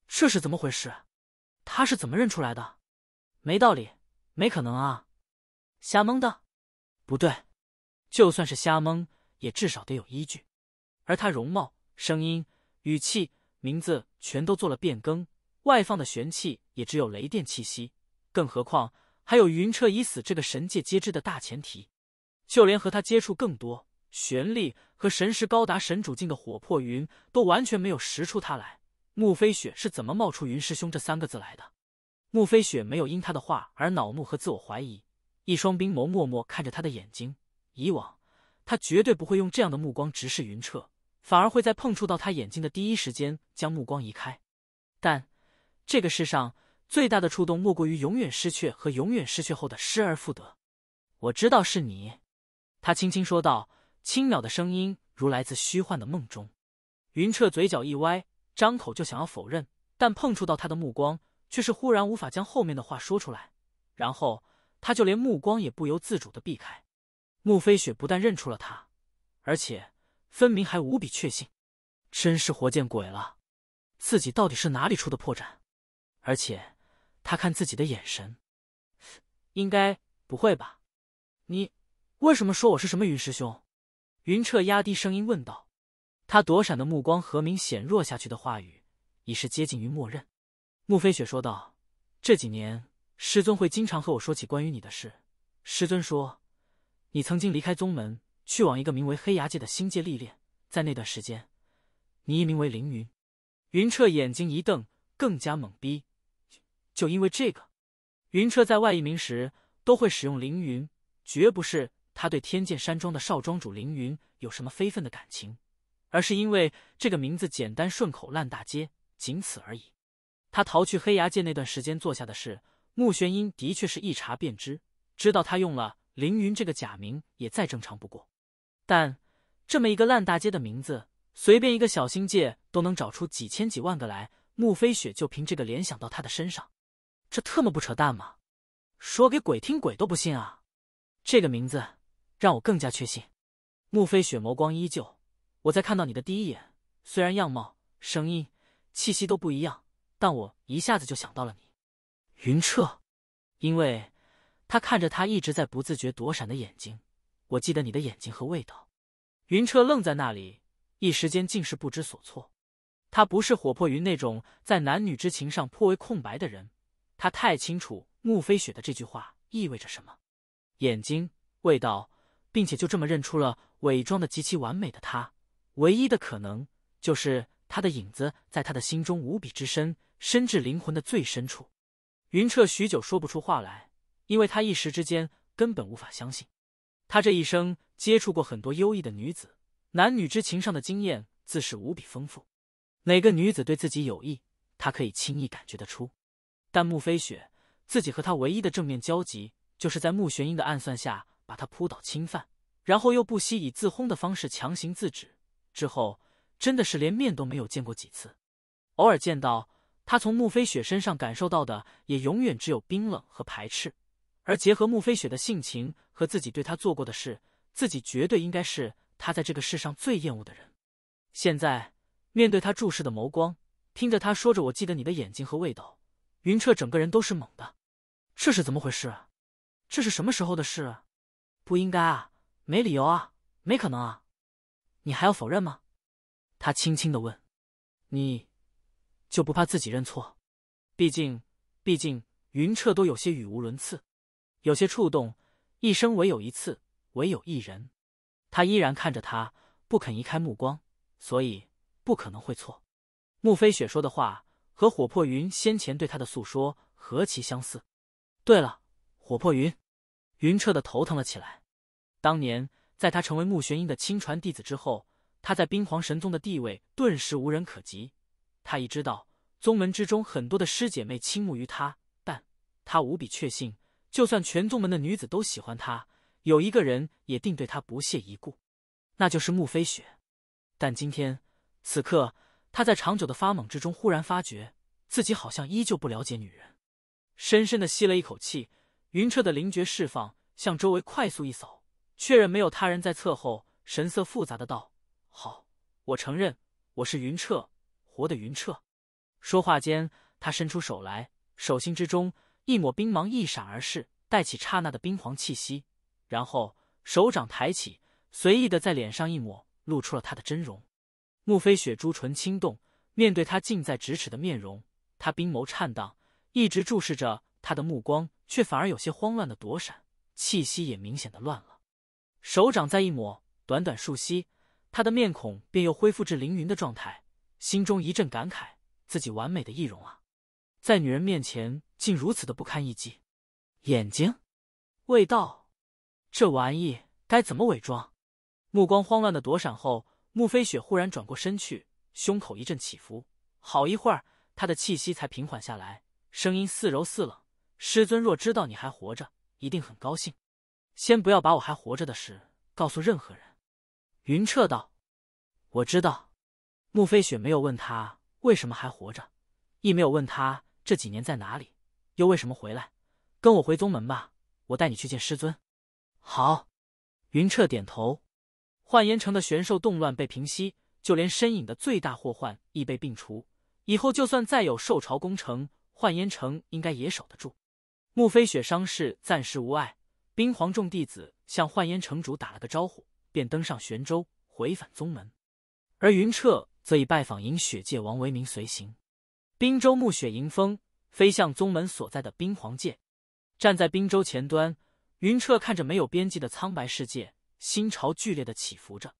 这是怎么回事？他是怎么认出来的？没道理，没可能啊！瞎蒙的，不对，就算是瞎蒙，也至少得有依据。而他容貌、声音、语气、名字全都做了变更，外放的玄气也只有雷电气息，更何况还有云彻已死这个神界皆知的大前提。就连和他接触更多、玄力和神识高达神主境的火破云，都完全没有识出他来。穆飞雪是怎么冒出“云师兄”这三个字来的？穆飞雪没有因他的话而恼怒和自我怀疑。一双冰眸默默看着他的眼睛。以往，他绝对不会用这样的目光直视云彻，反而会在碰触到他眼睛的第一时间将目光移开。但这个世上最大的触动，莫过于永远失去和永远失去后的失而复得。我知道是你，他轻轻说道，轻渺的声音如来自虚幻的梦中。云彻嘴角一歪，张口就想要否认，但碰触到他的目光，却是忽然无法将后面的话说出来，然后。他就连目光也不由自主的避开。慕飞雪不但认出了他，而且分明还无比确信，真是活见鬼了！自己到底是哪里出的破绽？而且他看自己的眼神，应该不会吧？你为什么说我是什么云师兄？云彻压低声音问道。他躲闪的目光和明显弱下去的话语，已是接近于默认。慕飞雪说道：“这几年。”师尊会经常和我说起关于你的事。师尊说，你曾经离开宗门，去往一个名为黑牙界的星界历练。在那段时间，你名为凌云。云彻眼睛一瞪，更加懵逼。就因为这个，云彻在外一名时都会使用凌云，绝不是他对天剑山庄的少庄主凌云有什么非分的感情，而是因为这个名字简单顺口，烂大街，仅此而已。他逃去黑牙界那段时间做下的事。穆玄音的确是一查便知，知道他用了凌云这个假名也再正常不过。但这么一个烂大街的名字，随便一个小星界都能找出几千几万个来。穆飞雪就凭这个联想到他的身上，这特么不扯淡吗？说给鬼听，鬼都不信啊！这个名字让我更加确信。穆飞雪眸光依旧，我在看到你的第一眼，虽然样貌、声音、气息都不一样，但我一下子就想到了你。云彻，因为他看着他一直在不自觉躲闪的眼睛，我记得你的眼睛和味道。云彻愣在那里，一时间竟是不知所措。他不是火破云那种在男女之情上颇为空白的人，他太清楚慕飞雪的这句话意味着什么。眼睛、味道，并且就这么认出了伪装的极其完美的他，唯一的可能就是他的影子在他的心中无比之深，深至灵魂的最深处。云彻许久说不出话来，因为他一时之间根本无法相信。他这一生接触过很多优异的女子，男女之情上的经验自是无比丰富。哪个女子对自己有意，他可以轻易感觉得出。但穆飞雪，自己和他唯一的正面交集，就是在穆玄英的暗算下把他扑倒侵犯，然后又不惜以自轰的方式强行自止。之后真的是连面都没有见过几次，偶尔见到。他从慕飞雪身上感受到的也永远只有冰冷和排斥，而结合慕飞雪的性情和自己对她做过的事，自己绝对应该是他在这个世上最厌恶的人。现在面对他注视的眸光，听着他说着“我记得你的眼睛和味道”，云彻整个人都是懵的。这是怎么回事？这是什么时候的事？不应该啊，没理由啊，没可能啊！你还要否认吗？他轻轻的问：“你。”就不怕自己认错？毕竟，毕竟云彻都有些语无伦次，有些触动。一生唯有一次，唯有一人。他依然看着他，不肯移开目光，所以不可能会错。穆飞雪说的话和火破云先前对他的诉说何其相似。对了，火破云，云彻的头疼了起来。当年在他成为穆玄英的亲传弟子之后，他在冰皇神宗的地位顿时无人可及。他已知道宗门之中很多的师姐妹倾慕于他，但他无比确信，就算全宗门的女子都喜欢他，有一个人也定对他不屑一顾，那就是慕飞雪。但今天此刻，他在长久的发懵之中，忽然发觉自己好像依旧不了解女人。深深的吸了一口气，云彻的灵觉释放，向周围快速一扫，确认没有他人在侧后，神色复杂的道：“好，我承认，我是云彻。”活的云彻，说话间，他伸出手来，手心之中一抹冰芒一闪而逝，带起刹那的冰黄气息，然后手掌抬起，随意的在脸上一抹，露出了他的真容。慕飞雪朱唇轻动，面对他近在咫尺的面容，他冰眸颤荡，一直注视着他的目光，却反而有些慌乱的躲闪，气息也明显的乱了。手掌再一抹，短短数息，他的面孔便又恢复至凌云的状态。心中一阵感慨，自己完美的易容啊，在女人面前竟如此的不堪一击。眼睛，味道，这玩意该怎么伪装？目光慌乱的躲闪后，慕飞雪忽然转过身去，胸口一阵起伏，好一会儿，她的气息才平缓下来，声音似柔似冷：“师尊若知道你还活着，一定很高兴。先不要把我还活着的事告诉任何人。”云彻道：“我知道。”慕飞雪没有问他为什么还活着，亦没有问他这几年在哪里，又为什么回来。跟我回宗门吧，我带你去见师尊。好，云彻点头。幻烟城的玄兽动乱被平息，就连身影的最大祸患亦被摒除。以后就算再有兽潮攻城，幻烟城应该也守得住。慕飞雪伤势暂时无碍，冰皇众弟子向幻烟城主打了个招呼，便登上玄州回返宗门，而云彻。则以拜访银雪界王为名随行，冰舟暮雪迎风飞向宗门所在的冰皇界。站在冰舟前端，云彻看着没有边际的苍白世界，心潮剧烈的起伏着。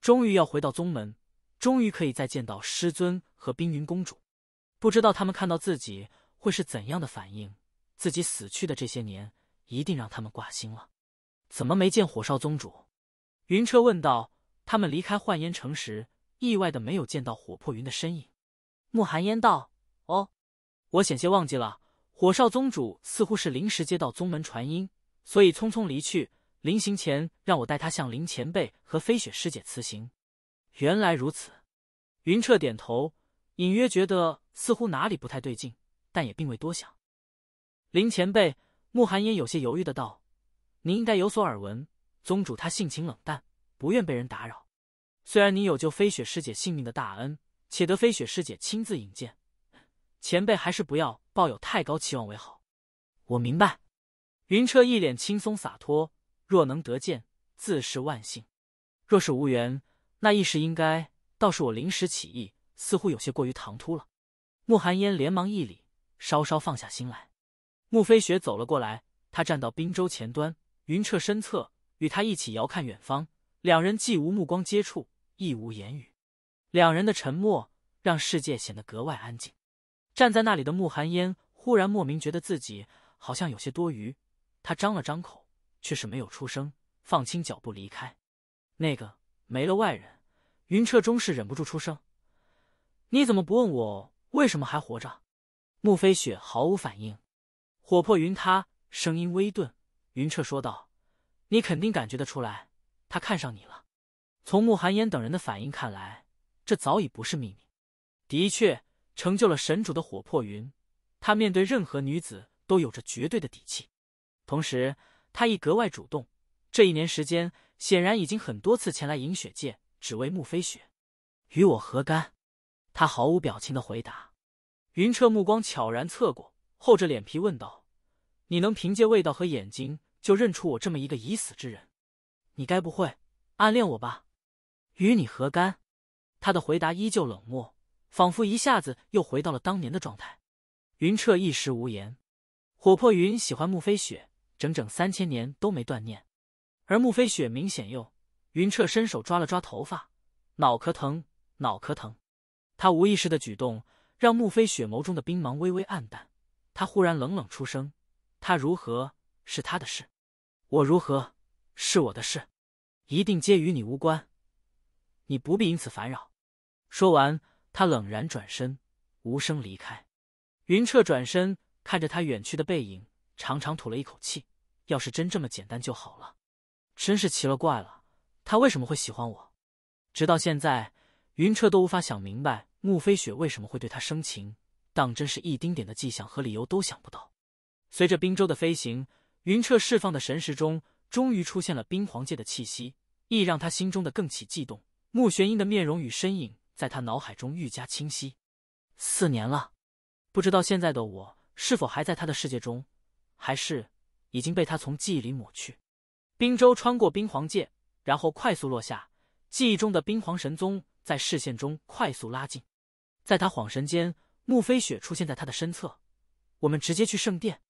终于要回到宗门，终于可以再见到师尊和冰云公主。不知道他们看到自己会是怎样的反应。自己死去的这些年，一定让他们挂心了。怎么没见火烧宗主？云彻问道。他们离开幻烟城时。意外的没有见到火破云的身影，慕寒烟道：“哦，我险些忘记了，火少宗主似乎是临时接到宗门传音，所以匆匆离去。临行前让我代他向林前辈和飞雪师姐辞行。”原来如此，云彻点头，隐约觉得似乎哪里不太对劲，但也并未多想。林前辈，慕寒烟有些犹豫的道：“您应该有所耳闻，宗主他性情冷淡，不愿被人打扰。”虽然你有救飞雪师姐性命的大恩，且得飞雪师姐亲自引荐，前辈还是不要抱有太高期望为好。我明白。云彻一脸轻松洒脱，若能得见，自是万幸；若是无缘，那亦是应该。倒是我临时起意，似乎有些过于唐突了。慕寒烟连忙一礼，稍稍放下心来。慕飞雪走了过来，他站到冰舟前端，云彻身侧，与他一起遥看远方。两人既无目光接触，亦无言语。两人的沉默让世界显得格外安静。站在那里的慕寒烟忽然莫名觉得自己好像有些多余，他张了张口，却是没有出声，放轻脚步离开。那个没了外人，云彻终是忍不住出声：“你怎么不问我为什么还活着？”慕飞雪毫无反应。火破云他声音微顿，云彻说道：“你肯定感觉得出来。”他看上你了。从慕寒烟等人的反应看来，这早已不是秘密。的确，成就了神主的火破云，他面对任何女子都有着绝对的底气。同时，他亦格外主动。这一年时间，显然已经很多次前来饮雪界，只为慕飞雪。与我何干？他毫无表情的回答。云彻目光悄然侧过，厚着脸皮问道：“你能凭借味道和眼睛就认出我这么一个已死之人？”你该不会暗恋我吧？与你何干？他的回答依旧冷漠，仿佛一下子又回到了当年的状态。云彻一时无言。火破云喜欢慕飞雪，整整三千年都没断念。而慕飞雪明显又……云彻伸手抓了抓头发，脑壳疼，脑壳疼。他无意识的举动让慕飞雪眸中的冰芒微微暗淡。他忽然冷冷出声：“他如何是他的事，我如何是我的事。”一定皆与你无关，你不必因此烦扰。说完，他冷然转身，无声离开。云彻转身看着他远去的背影，长长吐了一口气。要是真这么简单就好了，真是奇了怪了，他为什么会喜欢我？直到现在，云彻都无法想明白慕飞雪为什么会对他生情，当真是一丁点的迹象和理由都想不到。随着冰舟的飞行，云彻释放的神识中，终于出现了冰皇界的气息。亦让他心中的更起悸动，穆玄英的面容与身影在他脑海中愈加清晰。四年了，不知道现在的我是否还在他的世界中，还是已经被他从记忆里抹去。冰舟穿过冰皇界，然后快速落下。记忆中的冰皇神宗在视线中快速拉近，在他恍神间，穆飞雪出现在他的身侧。我们直接去圣殿。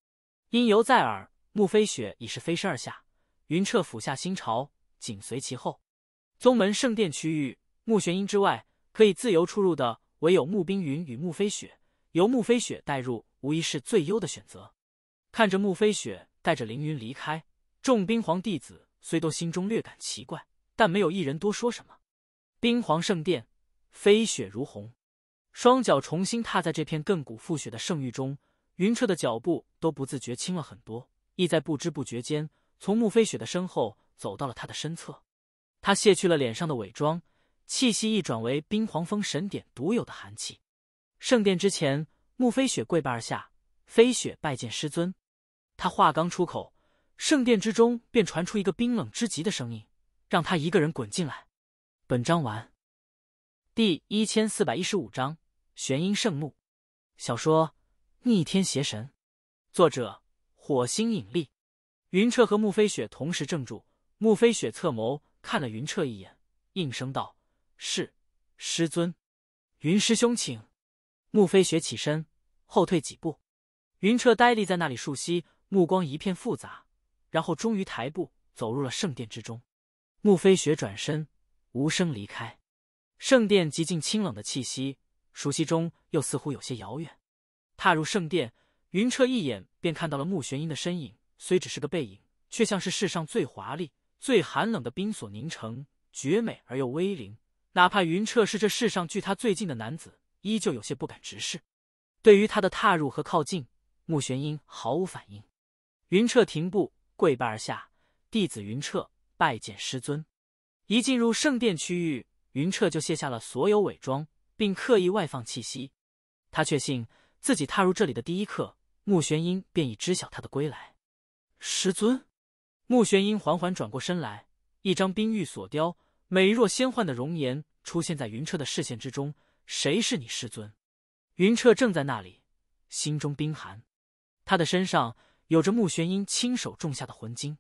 音犹在耳，穆飞雪已是飞身而下，云彻俯下心潮。紧随其后，宗门圣殿区域，穆玄音之外，可以自由出入的唯有穆冰云与穆飞雪。由穆飞雪带入，无疑是最优的选择。看着穆飞雪带着凌云离开，众冰皇弟子虽都心中略感奇怪，但没有一人多说什么。冰皇圣殿，飞雪如虹，双脚重新踏在这片亘古覆雪的圣域中，云彻的脚步都不自觉轻了很多，亦在不知不觉间从穆飞雪的身后。走到了他的身侧，他卸去了脸上的伪装，气息一转为冰皇风神典独有的寒气。圣殿之前，穆飞雪跪拜而下：“飞雪拜见师尊。”他话刚出口，圣殿之中便传出一个冰冷之极的声音：“让他一个人滚进来。”本章完。第一千四百一十五章玄阴圣墓。小说《逆天邪神》，作者：火星引力。云彻和木飞雪同时怔住。穆飞雪侧眸看了云彻一眼，应声道：“是，师尊，云师兄，请。”穆飞雪起身后退几步，云彻呆立在那里数息，目光一片复杂，然后终于抬步走入了圣殿之中。穆飞雪转身无声离开，圣殿极尽清冷的气息，熟悉中又似乎有些遥远。踏入圣殿，云彻一眼便看到了穆玄英的身影，虽只是个背影，却像是世上最华丽。最寒冷的冰锁凝成，绝美而又威灵。哪怕云彻是这世上距他最近的男子，依旧有些不敢直视。对于他的踏入和靠近，穆玄英毫无反应。云彻停步，跪拜而下：“弟子云彻，拜见师尊。”一进入圣殿区域，云彻就卸下了所有伪装，并刻意外放气息。他确信，自己踏入这里的第一刻，穆玄英便已知晓他的归来。师尊。穆玄英缓缓转过身来，一张冰玉所雕、美若仙幻的容颜出现在云彻的视线之中。谁是你师尊？云彻正在那里，心中冰寒。他的身上有着穆玄英亲手种下的魂晶，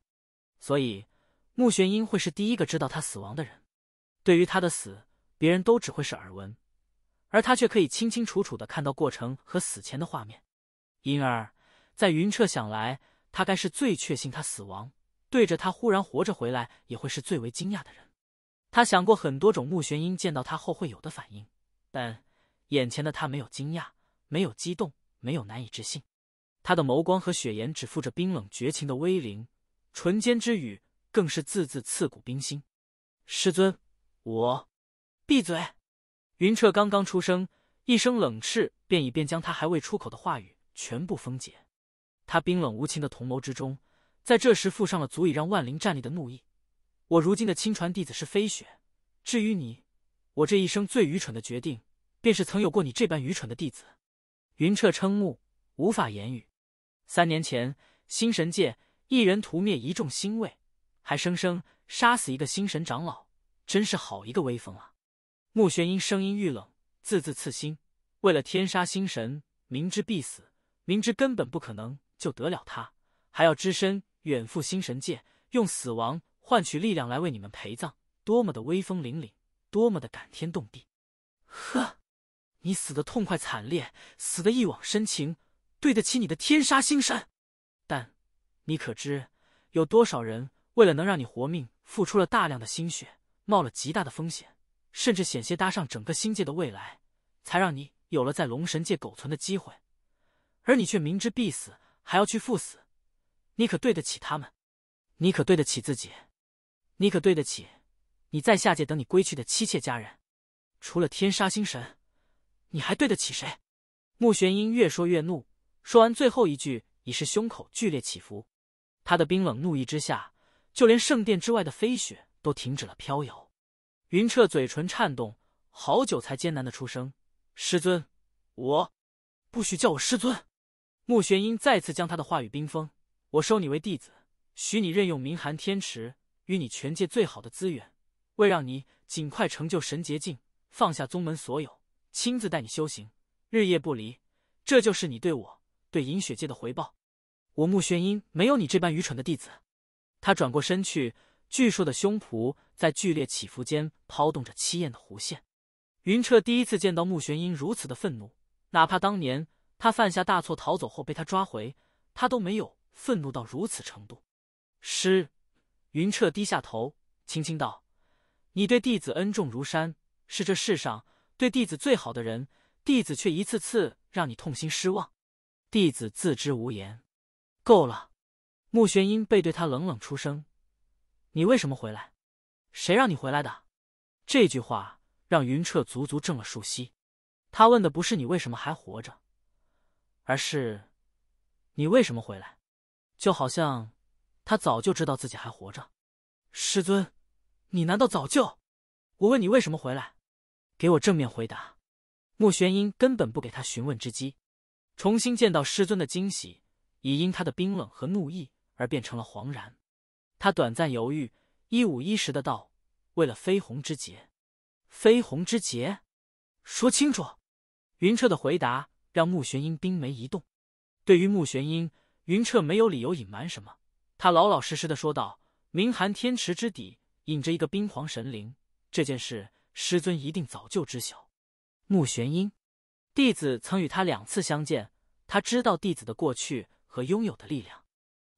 所以穆玄英会是第一个知道他死亡的人。对于他的死，别人都只会是耳闻，而他却可以清清楚楚的看到过程和死前的画面。因而，在云彻想来，他该是最确信他死亡。对着他忽然活着回来，也会是最为惊讶的人。他想过很多种穆玄英见到他后会有的反应，但眼前的他没有惊讶，没有激动，没有难以置信。他的眸光和雪颜只附着冰冷绝情的威灵，唇间之语更是字字刺骨冰心。师尊，我，闭嘴！云彻刚刚出声，一声冷斥便已便将他还未出口的话语全部封解。他冰冷无情的瞳眸之中。在这时，附上了足以让万灵站立的怒意。我如今的亲传弟子是飞雪，至于你，我这一生最愚蠢的决定，便是曾有过你这般愚蠢的弟子。云彻瞠目，无法言语。三年前，星神界一人屠灭一众星位，还生生杀死一个星神长老，真是好一个威风啊！穆玄英声音愈冷，字字刺心。为了天杀星神，明知必死，明知根本不可能救得了他，还要只身。远赴星神界，用死亡换取力量来为你们陪葬，多么的威风凛凛，多么的感天动地！呵，你死的痛快惨烈，死的一往深情，对得起你的天杀星神。但你可知，有多少人为了能让你活命，付出了大量的心血，冒了极大的风险，甚至险些搭上整个星界的未来，才让你有了在龙神界苟存的机会？而你却明知必死，还要去赴死。你可对得起他们？你可对得起自己？你可对得起你在下界等你归去的妻妾家人？除了天杀星神，你还对得起谁？穆玄英越说越怒，说完最后一句，已是胸口剧烈起伏。他的冰冷怒意之下，就连圣殿之外的飞雪都停止了飘摇。云彻嘴唇颤动，好久才艰难的出声：“师尊，我不许叫我师尊。”穆玄英再次将他的话语冰封。我收你为弟子，许你任用明寒天池与你全界最好的资源，为让你尽快成就神劫境，放下宗门所有，亲自带你修行，日夜不离。这就是你对我、对银雪界的回报。我穆玄英没有你这般愚蠢的弟子。他转过身去，巨硕的胸脯在剧烈起伏间抛动着凄艳的弧线。云彻第一次见到穆玄英如此的愤怒，哪怕当年他犯下大错逃走后被他抓回，他都没有。愤怒到如此程度，师云彻低下头，轻轻道：“你对弟子恩重如山，是这世上对弟子最好的人，弟子却一次次让你痛心失望。弟子自知无言。”够了，穆玄英背对他冷冷出声：“你为什么回来？谁让你回来的？”这句话让云彻足足怔了数息。他问的不是你为什么还活着，而是你为什么回来。就好像他早就知道自己还活着，师尊，你难道早就？我问你为什么回来，给我正面回答。穆玄英根本不给他询问之机。重新见到师尊的惊喜，已因他的冰冷和怒意而变成了惶然。他短暂犹豫，一五一十的道：“为了飞鸿之劫。”飞鸿之劫？说清楚。云彻的回答让穆玄英冰眉一动。对于穆玄英。云彻没有理由隐瞒什么，他老老实实的说道：“明寒天池之底隐着一个冰皇神灵，这件事师尊一定早就知晓。”穆玄英，弟子曾与他两次相见，他知道弟子的过去和拥有的力量。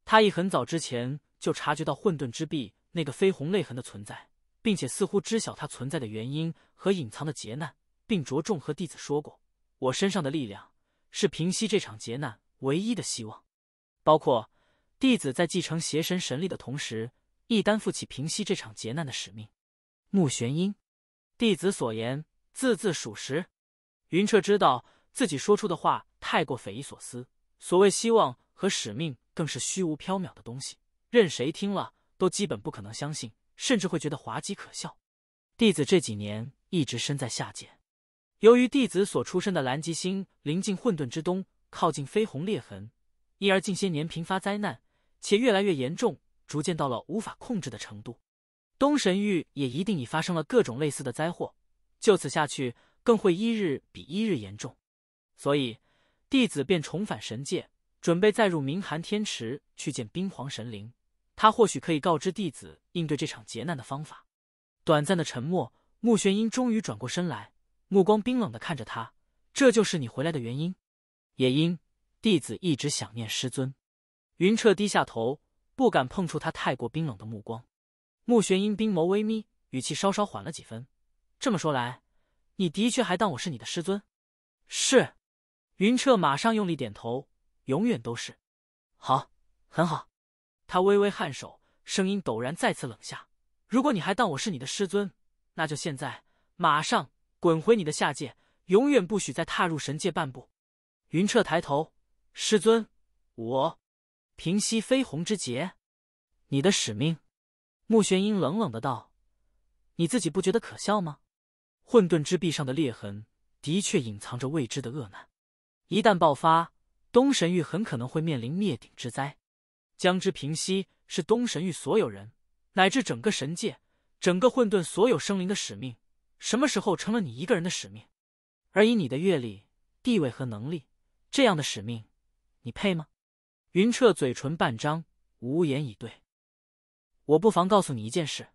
他一很早之前就察觉到混沌之壁那个绯红泪痕的存在，并且似乎知晓它存在的原因和隐藏的劫难，并着重和弟子说过：“我身上的力量是平息这场劫难唯一的希望。”包括弟子在继承邪神神力的同时，亦担负起平息这场劫难的使命。穆玄英，弟子所言字字属实。云彻知道自己说出的话太过匪夷所思，所谓希望和使命更是虚无缥缈的东西，任谁听了都基本不可能相信，甚至会觉得滑稽可笑。弟子这几年一直身在下界，由于弟子所出身的蓝极星临近混沌之东，靠近绯红裂痕。因而近些年频发灾难，且越来越严重，逐渐到了无法控制的程度。东神域也一定已发生了各种类似的灾祸，就此下去，更会一日比一日严重。所以，弟子便重返神界，准备再入冥寒天池去见冰皇神灵，他或许可以告知弟子应对这场劫难的方法。短暂的沉默，穆玄英终于转过身来，目光冰冷的看着他，这就是你回来的原因？野因。弟子一直想念师尊。云彻低下头，不敢碰触他太过冰冷的目光。穆玄英冰眸微眯，语气稍稍缓了几分：“这么说来，你的确还当我是你的师尊。”“是。”云彻马上用力点头：“永远都是。”“好，很好。”他微微颔首，声音陡然再次冷下：“如果你还当我是你的师尊，那就现在马上滚回你的下界，永远不许再踏入神界半步。”云彻抬头。师尊，我平息绯红之劫，你的使命？穆玄英冷冷的道：“你自己不觉得可笑吗？混沌之壁上的裂痕，的确隐藏着未知的厄难，一旦爆发，东神域很可能会面临灭顶之灾。将之平息，是东神域所有人，乃至整个神界、整个混沌所有生灵的使命。什么时候成了你一个人的使命？而以你的阅历、地位和能力，这样的使命……”你配吗？云彻嘴唇半张，无言以对。我不妨告诉你一件事。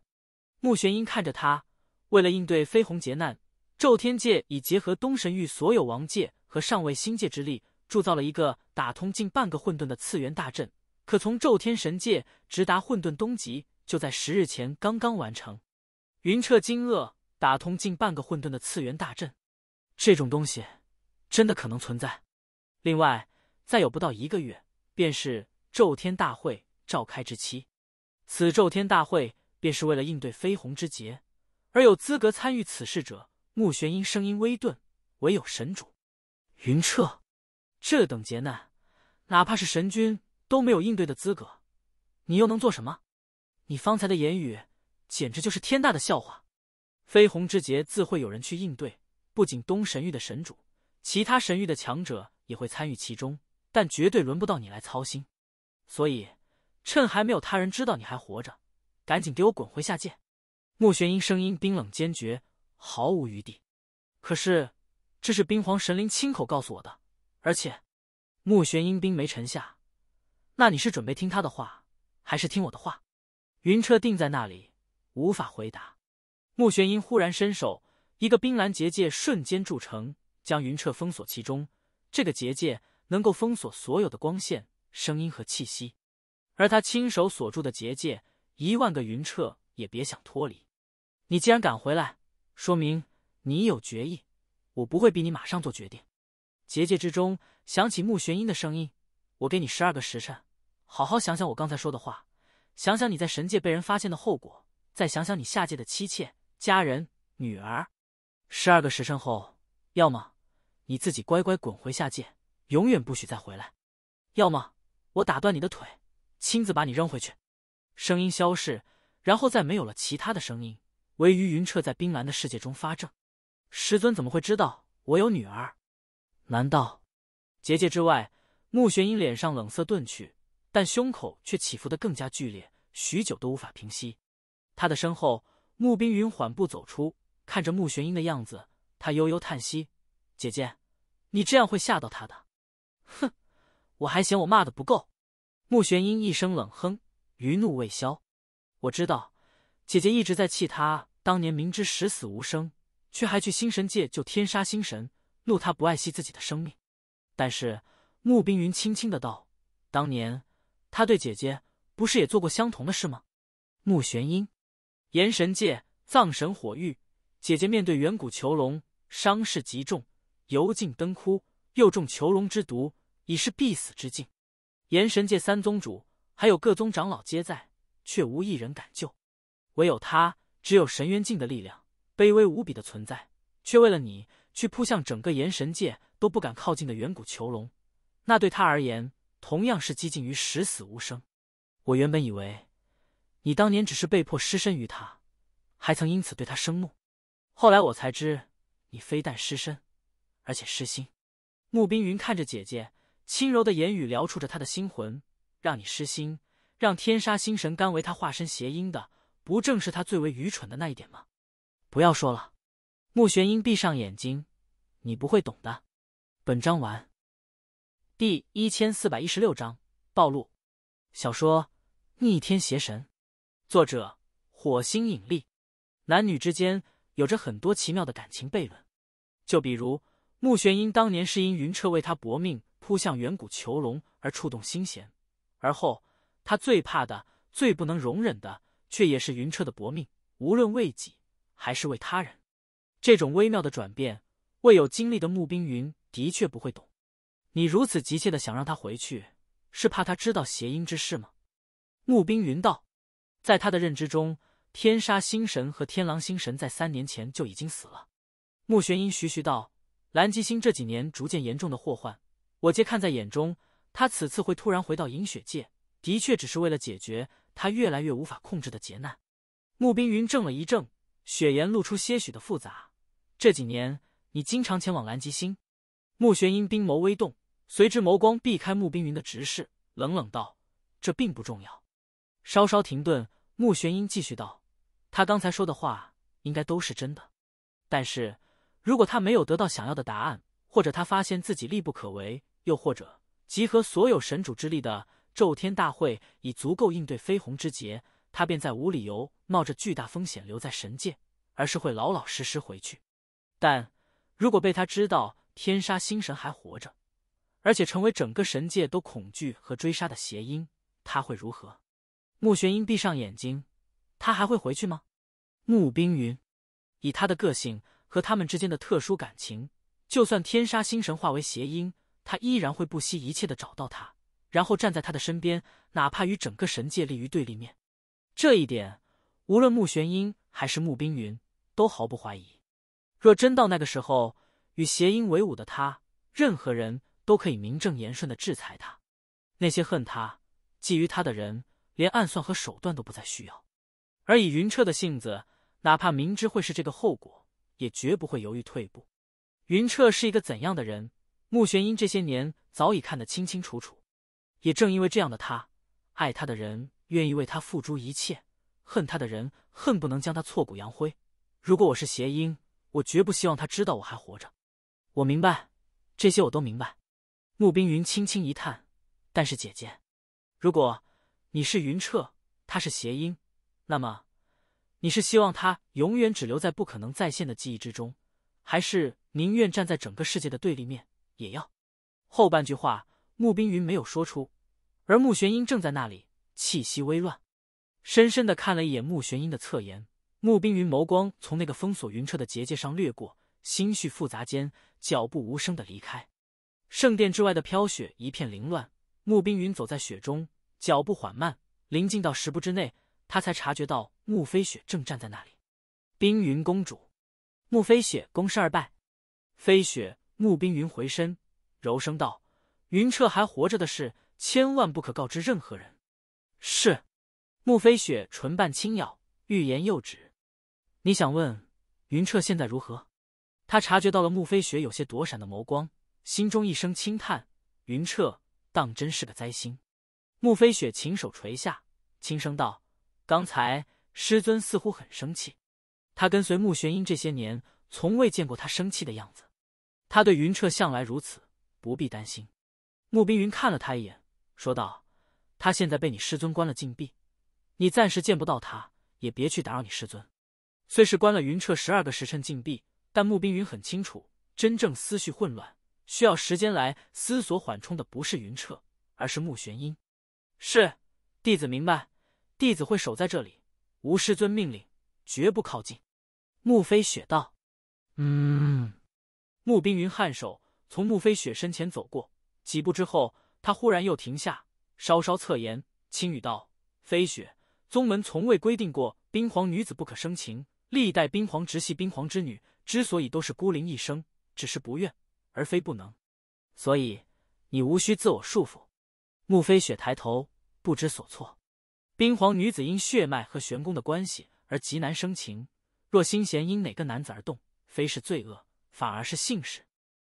穆玄英看着他，为了应对飞鸿劫难，宙天界已结合东神域所有王界和上位星界之力，铸造了一个打通近半个混沌的次元大阵，可从宙天神界直达混沌东极，就在十日前刚刚完成。云彻惊愕，打通近半个混沌的次元大阵，这种东西真的可能存在？另外。再有不到一个月，便是咒天大会召开之期。此咒天大会便是为了应对飞鸿之劫，而有资格参与此事者，穆玄英声音微顿，唯有神主云彻。这等劫难，哪怕是神君都没有应对的资格，你又能做什么？你方才的言语简直就是天大的笑话。飞鸿之劫自会有人去应对，不仅东神域的神主，其他神域的强者也会参与其中。但绝对轮不到你来操心，所以趁还没有他人知道你还活着，赶紧给我滚回下界！穆玄英声音冰冷坚决，毫无余地。可是这是冰皇神灵亲口告诉我的，而且穆玄英冰没沉下，那你是准备听他的话，还是听我的话？云彻定在那里，无法回答。穆玄英忽然伸手，一个冰蓝结界瞬间铸成，将云彻封锁其中。这个结界。能够封锁所有的光线、声音和气息，而他亲手锁住的结界，一万个云彻也别想脱离。你既然敢回来，说明你有决意。我不会逼你马上做决定。结界之中响起穆玄音的声音：“我给你十二个时辰，好好想想我刚才说的话，想想你在神界被人发现的后果，再想想你下界的妻妾、家人、女儿。十二个时辰后，要么你自己乖乖滚回下界。”永远不许再回来，要么我打断你的腿，亲自把你扔回去。声音消逝，然后再没有了其他的声音，唯余云彻在冰蓝的世界中发怔。师尊怎么会知道我有女儿？难道？结界之外，穆玄英脸上冷色顿去，但胸口却起伏的更加剧烈，许久都无法平息。他的身后，穆冰云缓步走出，看着穆玄英的样子，他悠悠叹息：“姐姐，你这样会吓到他的。”哼，我还嫌我骂的不够。穆玄英一声冷哼，余怒未消。我知道姐姐一直在气他，当年明知十死无生，却还去星神界救天杀星神，怒他不爱惜自己的生命。但是穆冰云轻轻的道：“当年他对姐姐不是也做过相同的事吗？”穆玄英，炎神界藏神火域，姐姐面对远古囚龙，伤势极重，油尽灯枯，又中囚龙之毒。已是必死之境，炎神界三宗主还有各宗长老皆在，却无一人敢救，唯有他，只有神元境的力量，卑微无比的存在，却为了你去扑向整个炎神界都不敢靠近的远古囚笼，那对他而言同样是几近于十死无生。我原本以为你当年只是被迫失身于他，还曾因此对他生怒，后来我才知你非但失身，而且失心。慕冰云看着姐姐。轻柔的言语撩触着他的心魂，让你失心，让天杀星神甘为他化身邪音的，不正是他最为愚蠢的那一点吗？不要说了。穆玄英闭上眼睛，你不会懂的。本章完。第一千四百一十六章暴露。小说《逆天邪神》，作者：火星引力。男女之间有着很多奇妙的感情悖论，就比如穆玄英当年是因云彻为他搏命。扑向远古囚笼而触动心弦，而后他最怕的、最不能容忍的，却也是云彻的薄命。无论为己还是为他人，这种微妙的转变，未有经历的穆冰云的确不会懂。你如此急切的想让他回去，是怕他知道邪音之事吗？穆冰云道：“在他的认知中，天杀星神和天狼星神在三年前就已经死了。”穆玄英徐徐道：“蓝极星这几年逐渐严重的祸患。”我皆看在眼中，他此次会突然回到银雪界，的确只是为了解决他越来越无法控制的劫难。穆冰云怔了一怔，雪颜露出些许的复杂。这几年，你经常前往南极星。穆玄英冰眸微动，随之眸光避开穆冰云的直视，冷冷道：“这并不重要。”稍稍停顿，穆玄英继续道：“他刚才说的话应该都是真的，但是如果他没有得到想要的答案。”或者他发现自己力不可为，又或者集合所有神主之力的咒天大会已足够应对飞鸿之劫，他便再无理由冒着巨大风险留在神界，而是会老老实实回去。但如果被他知道天杀星神还活着，而且成为整个神界都恐惧和追杀的邪音，他会如何？穆玄英闭上眼睛，他还会回去吗？穆冰云，以他的个性和他们之间的特殊感情。就算天杀星神化为邪婴，他依然会不惜一切的找到他，然后站在他的身边，哪怕与整个神界立于对立面。这一点，无论穆玄英还是穆冰云都毫不怀疑。若真到那个时候，与邪婴为伍的他，任何人都可以名正言顺的制裁他。那些恨他、觊觎他的人，连暗算和手段都不再需要。而以云彻的性子，哪怕明知会是这个后果，也绝不会犹豫退步。云彻是一个怎样的人？穆玄英这些年早已看得清清楚楚。也正因为这样的他，爱他的人愿意为他付出一切，恨他的人恨不能将他挫骨扬灰。如果我是谐音，我绝不希望他知道我还活着。我明白，这些我都明白。穆冰云轻轻一叹，但是姐姐，如果你是云彻，他是谐音，那么你是希望他永远只留在不可能再现的记忆之中？还是宁愿站在整个世界的对立面，也要。后半句话穆冰云没有说出，而穆玄英正在那里，气息微乱，深深的看了一眼穆玄英的侧颜。穆冰云眸光从那个封锁云彻的结界上掠过，心绪复杂间，脚步无声的离开。圣殿之外的飘雪一片凌乱，穆冰云走在雪中，脚步缓慢。临近到十步之内，他才察觉到穆飞雪正站在那里。冰云公主。穆飞雪躬身而拜，飞雪穆冰云回身，柔声道：“云彻还活着的事，千万不可告知任何人。”是。穆飞雪唇瓣轻咬，欲言又止。你想问云彻现在如何？他察觉到了穆飞雪有些躲闪的眸光，心中一声轻叹：云彻当真是个灾星。穆飞雪琴手垂下，轻声道：“刚才师尊似乎很生气。”他跟随穆玄英这些年，从未见过他生气的样子。他对云彻向来如此，不必担心。穆冰云看了他一眼，说道：“他现在被你师尊关了禁闭，你暂时见不到他，也别去打扰你师尊。虽是关了云彻十二个时辰禁闭，但穆冰云很清楚，真正思绪混乱、需要时间来思索缓冲的，不是云彻，而是穆玄英。”“是，弟子明白，弟子会守在这里。无师尊命令，绝不靠近。”穆飞雪道：“嗯。”穆冰云颔首，从穆飞雪身前走过几步之后，他忽然又停下，稍稍侧颜，轻语道：“飞雪，宗门从未规定过冰皇女子不可生情。历代冰皇直系冰皇之女之所以都是孤零一生，只是不愿，而非不能。所以你无需自我束缚。”慕飞雪抬头，不知所措。冰皇女子因血脉和玄宫的关系而极难生情。若心弦因哪个男子而动，非是罪恶，反而是幸事。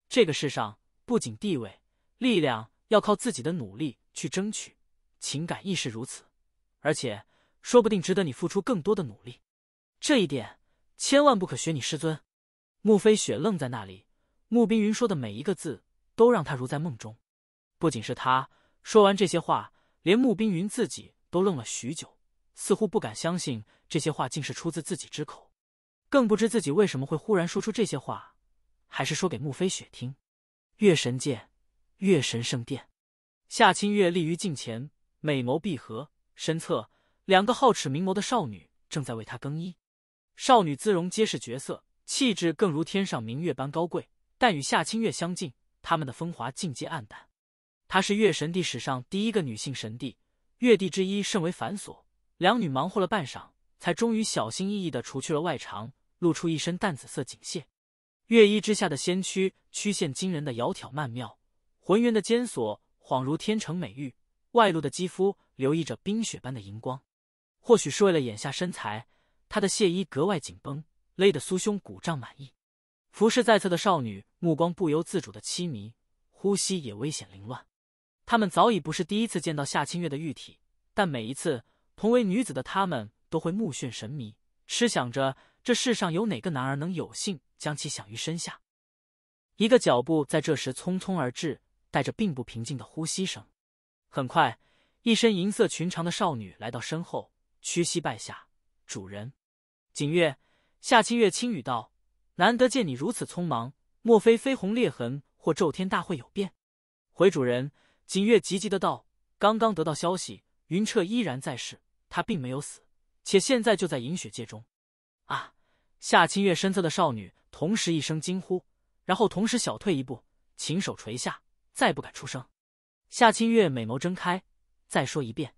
这个世上，不仅地位、力量要靠自己的努力去争取，情感亦是如此。而且，说不定值得你付出更多的努力。这一点，千万不可学你师尊。慕飞雪愣在那里，慕冰云说的每一个字都让他如在梦中。不仅是他，说完这些话，连慕冰云自己都愣了许久，似乎不敢相信这些话竟是出自自己之口。更不知自己为什么会忽然说出这些话，还是说给慕飞雪听。月神界，月神圣殿，夏清月立于镜前，美眸闭合，身侧两个皓齿明眸的少女正在为她更衣。少女姿容皆是绝色，气质更如天上明月般高贵，但与夏清月相近，她们的风华尽皆黯淡。她是月神帝史上第一个女性神帝，月帝之一甚为繁琐，两女忙活了半晌，才终于小心翼翼的除去了外裳。露出一身淡紫色锦屑，月衣之下的仙躯曲线惊人的窈窕曼妙，浑圆的肩锁恍如天成美玉，外露的肌肤留意着冰雪般的莹光。或许是为了眼下身材，她的亵衣格外紧绷，勒得酥胸鼓胀满意。服侍在侧的少女目光不由自主的凄迷，呼吸也危险凌乱。他们早已不是第一次见到夏清月的玉体，但每一次，同为女子的她们都会目眩神迷，痴想着。这世上有哪个男儿能有幸将其享于身下？一个脚步在这时匆匆而至，带着并不平静的呼吸声。很快，一身银色裙长的少女来到身后，屈膝拜下：“主人，景月。”夏清月轻语道：“难得见你如此匆忙，莫非飞鸿裂痕或骤天大会有变？”回主人，景月急急的道：“刚刚得到消息，云彻依然在世，他并没有死，且现在就在银雪界中。”啊！夏清月身侧的少女同时一声惊呼，然后同时小退一步，琴手垂下，再不敢出声。夏清月美眸睁开，再说一遍：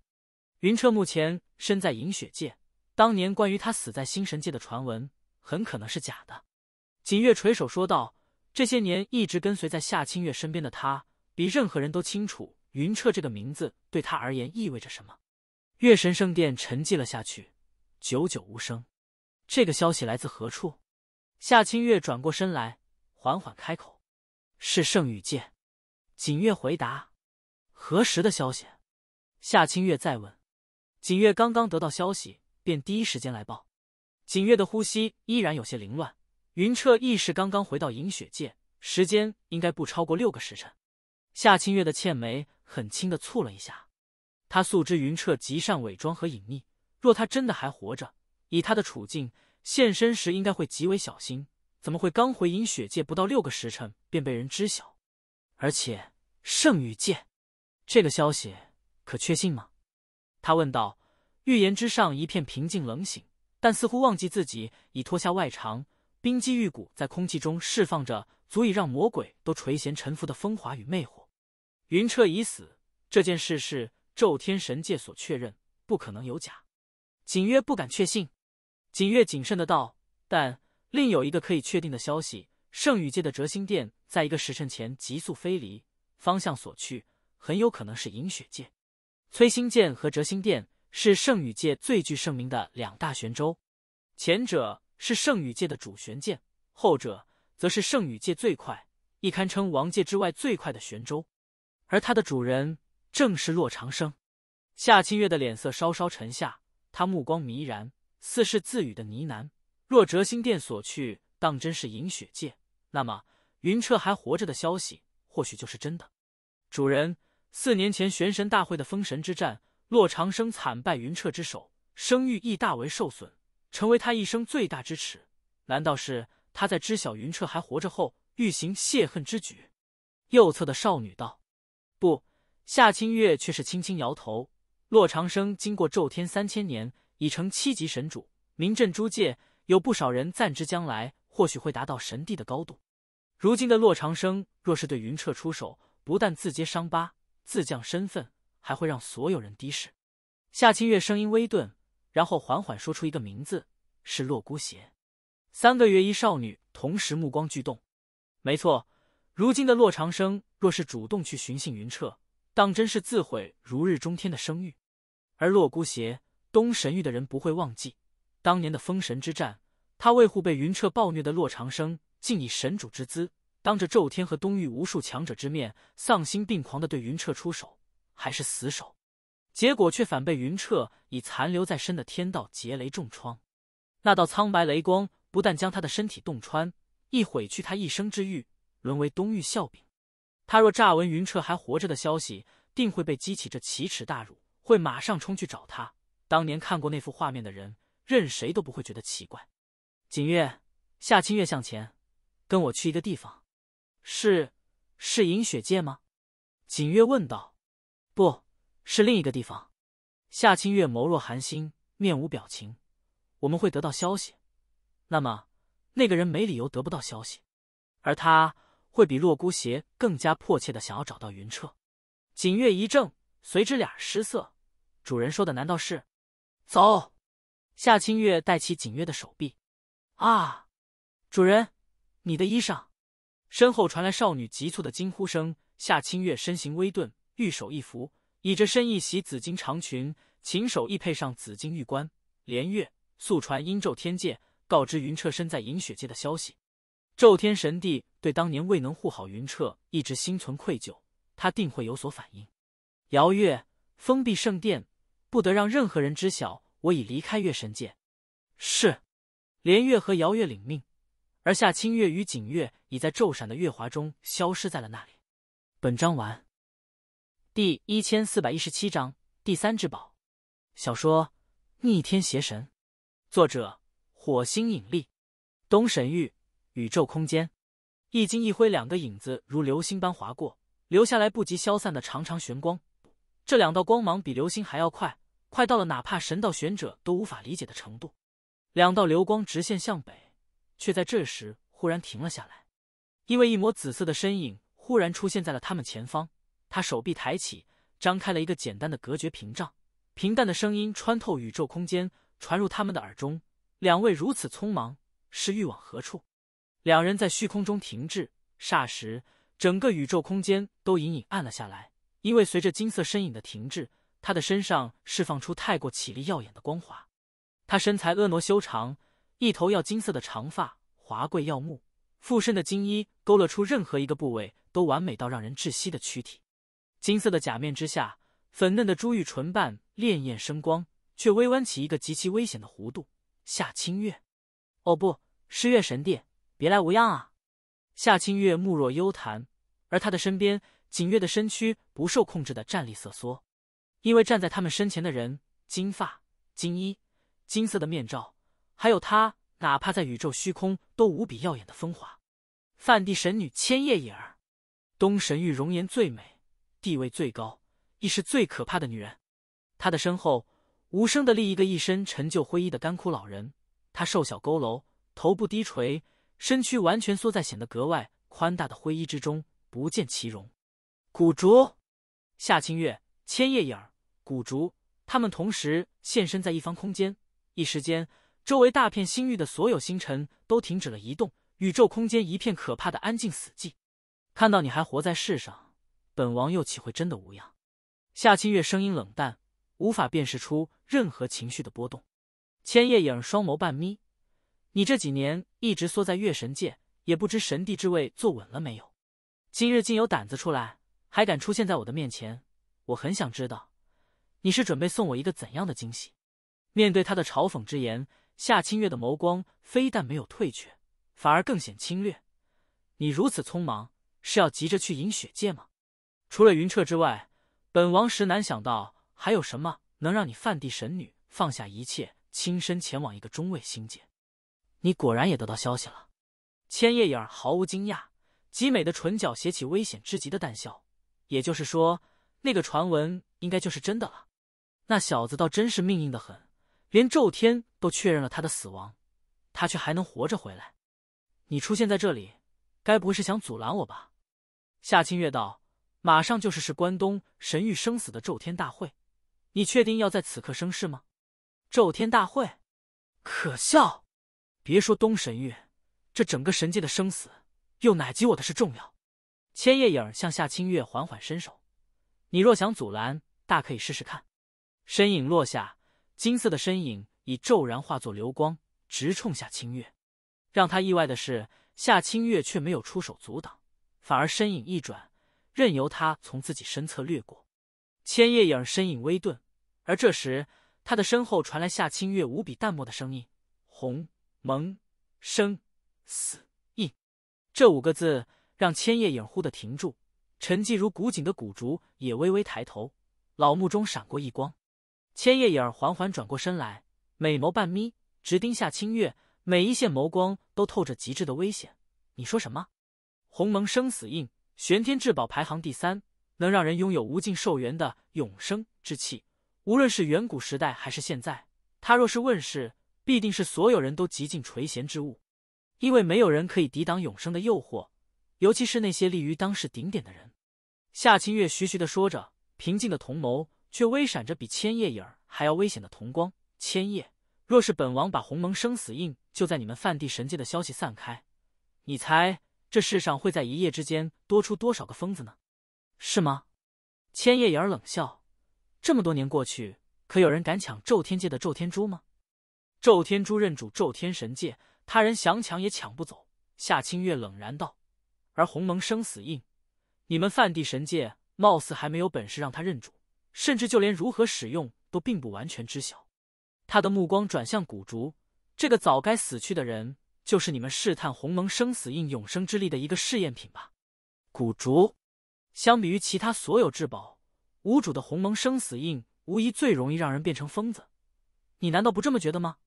云彻目前身在银雪界，当年关于他死在星神界的传闻很可能是假的。锦月垂手说道：“这些年一直跟随在夏清月身边的他，比任何人都清楚云彻这个名字对他而言意味着什么。”月神圣殿沉寂了下去，久久无声。这个消息来自何处？夏清月转过身来，缓缓开口：“是圣雨界。”锦月回答：“何时的消息？”夏清月再问：“锦月刚刚得到消息，便第一时间来报。”锦月的呼吸依然有些凌乱。云彻意识刚刚回到银雪界，时间应该不超过六个时辰。夏清月的倩眉很轻的蹙了一下。他素知云彻极善伪装和隐匿，若他真的还活着，以他的处境。现身时应该会极为小心，怎么会刚回银雪界不到六个时辰便被人知晓？而且圣雨界这个消息可确信吗？他问道。预言之上一片平静冷醒，但似乎忘记自己已脱下外裳，冰肌玉骨在空气中释放着足以让魔鬼都垂涎沉浮的风华与魅惑。云彻已死这件事是宙天神界所确认，不可能有假。景曰不敢确信。景月谨慎的道：“但另有一个可以确定的消息，圣宇界的折星殿在一个时辰前急速飞离，方向所去很有可能是饮雪界。崔星剑和折星殿是圣宇界最具盛名的两大玄州，前者是圣宇界的主玄剑，后者则是圣宇界最快，亦堪称王界之外最快的玄州。而它的主人正是洛长生。”夏清月的脸色稍稍沉下，他目光迷然。似是自语的呢喃。若谪星殿所去当真是饮雪界，那么云彻还活着的消息或许就是真的。主人，四年前玄神大会的封神之战，洛长生惨败云彻之手，声誉亦大为受损，成为他一生最大之耻。难道是他在知晓云彻还活着后，欲行泄恨之举？右侧的少女道：“不。”夏清月却是轻轻摇头。洛长生经过咒天三千年。已成七级神主，名震诸界，有不少人赞之。将来或许会达到神帝的高度。如今的洛长生若是对云彻出手，不但自揭伤疤、自降身份，还会让所有人低视。夏清月声音微顿，然后缓缓说出一个名字：是洛孤邪。三个月一少女同时目光俱动。没错，如今的洛长生若是主动去寻衅云彻，当真是自毁如日中天的声誉。而洛孤邪。东神域的人不会忘记当年的封神之战。他为护被云彻暴虐的洛长生，竟以神主之姿，当着宙天和东域无数强者之面，丧心病狂的对云彻出手，还是死手。结果却反被云彻以残留在身的天道劫雷重创。那道苍白雷光不但将他的身体洞穿，亦毁去他一生之誉，沦为东域笑柄。他若乍闻云彻还活着的消息，定会被激起这奇耻大辱，会马上冲去找他。当年看过那幅画面的人，任谁都不会觉得奇怪。锦月，夏清月向前，跟我去一个地方。是，是银雪界吗？锦月问道。不是另一个地方。夏清月眸若寒星，面无表情。我们会得到消息。那么，那个人没理由得不到消息，而他会比洛孤邪更加迫切的想要找到云彻。锦月一怔，随之俩失色。主人说的难道是？走，夏清月带起景月的手臂。啊，主人，你的衣裳！身后传来少女急促的惊呼声。夏清月身形微顿，玉手一扶，倚着身一袭紫金长裙，琴手亦配上紫金玉冠。连月，速传阴咒天界，告知云彻身在银雪界的消息。咒天神帝对当年未能护好云彻，一直心存愧疚，他定会有所反应。姚月，封闭圣殿，不得让任何人知晓。我已离开月神界，是连月和姚月领命，而夏清月与景月已在骤闪的月华中消失在了那里。本章完。第一千四百一十七章第三至宝。小说《逆天邪神》，作者：火星引力。东神域宇宙空间，一金一挥，两个影子如流星般划过，留下来不及消散的长长玄光。这两道光芒比流星还要快。快到了，哪怕神道玄者都无法理解的程度。两道流光直线向北，却在这时忽然停了下来，因为一抹紫色的身影忽然出现在了他们前方。他手臂抬起，张开了一个简单的隔绝屏障，平淡的声音穿透宇宙空间，传入他们的耳中：“两位如此匆忙，是欲往何处？”两人在虚空中停滞，霎时，整个宇宙空间都隐隐暗了下来，因为随着金色身影的停滞。他的身上释放出太过绮丽耀眼的光华，他身材婀娜修长，一头耀金色的长发华贵耀目，附身的金衣勾勒出任何一个部位都完美到让人窒息的躯体。金色的假面之下，粉嫩的珠玉唇瓣潋滟生光，却微弯起一个极其危险的弧度。夏清月，哦不，诗月神殿，别来无恙啊！夏清月目若幽潭，而他的身边，景月的身躯不受控制的站立瑟缩。因为站在他们身前的人，金发、金衣、金色的面罩，还有他，哪怕在宇宙虚空都无比耀眼的风华，梵蒂神女千叶影儿，东神域容颜最美、地位最高，亦是最可怕的女人。她的身后，无声的立一个一身陈旧灰衣的干枯老人，他瘦小佝偻，头部低垂，身躯完全缩在显得格外宽大的灰衣之中，不见其容。古竹，夏清月，千叶影儿。古竹，他们同时现身在一方空间，一时间，周围大片星域的所有星辰都停止了移动，宇宙空间一片可怕的安静死寂。看到你还活在世上，本王又岂会真的无恙？夏清月声音冷淡，无法辨识出任何情绪的波动。千叶影双眸半眯，你这几年一直缩在月神界，也不知神帝之位坐稳了没有？今日竟有胆子出来，还敢出现在我的面前？我很想知道。你是准备送我一个怎样的惊喜？面对他的嘲讽之言，夏清月的眸光非但没有退却，反而更显侵略。你如此匆忙，是要急着去饮雪界吗？除了云彻之外，本王实难想到还有什么能让你范地神女放下一切，亲身前往一个中位星界。你果然也得到消息了。千叶影儿毫无惊讶，极美的唇角携起危险之极的淡笑。也就是说，那个传闻应该就是真的了。那小子倒真是命硬的很，连咒天都确认了他的死亡，他却还能活着回来。你出现在这里，该不会是想阻拦我吧？夏清月道：“马上就是是关东神域生死的咒天大会，你确定要在此刻生事吗？”咒天大会，可笑！别说东神域，这整个神界的生死，又哪及我的事重要？千叶影向夏清月缓缓伸手：“你若想阻拦，大可以试试看。”身影落下，金色的身影已骤然化作流光，直冲夏清月。让他意外的是，夏清月却没有出手阻挡，反而身影一转，任由他从自己身侧掠过。千叶影身影微顿，而这时，他的身后传来夏清月无比淡漠的声音：“鸿蒙生死印。”这五个字让千叶影忽的停住，沉寂如古井的古竹也微微抬头，老目中闪过一光。千叶影儿缓缓转过身来，美眸半眯，直盯夏清月，每一线眸光都透着极致的危险。你说什么？鸿蒙生死印，玄天至宝排行第三，能让人拥有无尽寿元的永生之气。无论是远古时代还是现在，它若是问世，必定是所有人都极尽垂涎之物。因为没有人可以抵挡永生的诱惑，尤其是那些立于当世顶点的人。夏清月徐徐的说着，平静的同眸。却微闪着比千叶影儿还要危险的瞳光。千叶，若是本王把鸿蒙生死印就在你们梵地神界的消息散开，你猜这世上会在一夜之间多出多少个疯子呢？是吗？千叶影儿冷笑。这么多年过去，可有人敢抢咒天界的咒天珠吗？咒天珠认主咒天神界，他人想抢也抢不走。夏清月冷然道。而鸿蒙生死印，你们梵地神界貌似还没有本事让他认主。甚至就连如何使用都并不完全知晓。他的目光转向古竹，这个早该死去的人，就是你们试探鸿蒙生死印永生之力的一个试验品吧？古竹，相比于其他所有至宝，无主的鸿蒙生死印无疑最容易让人变成疯子。你难道不这么觉得吗？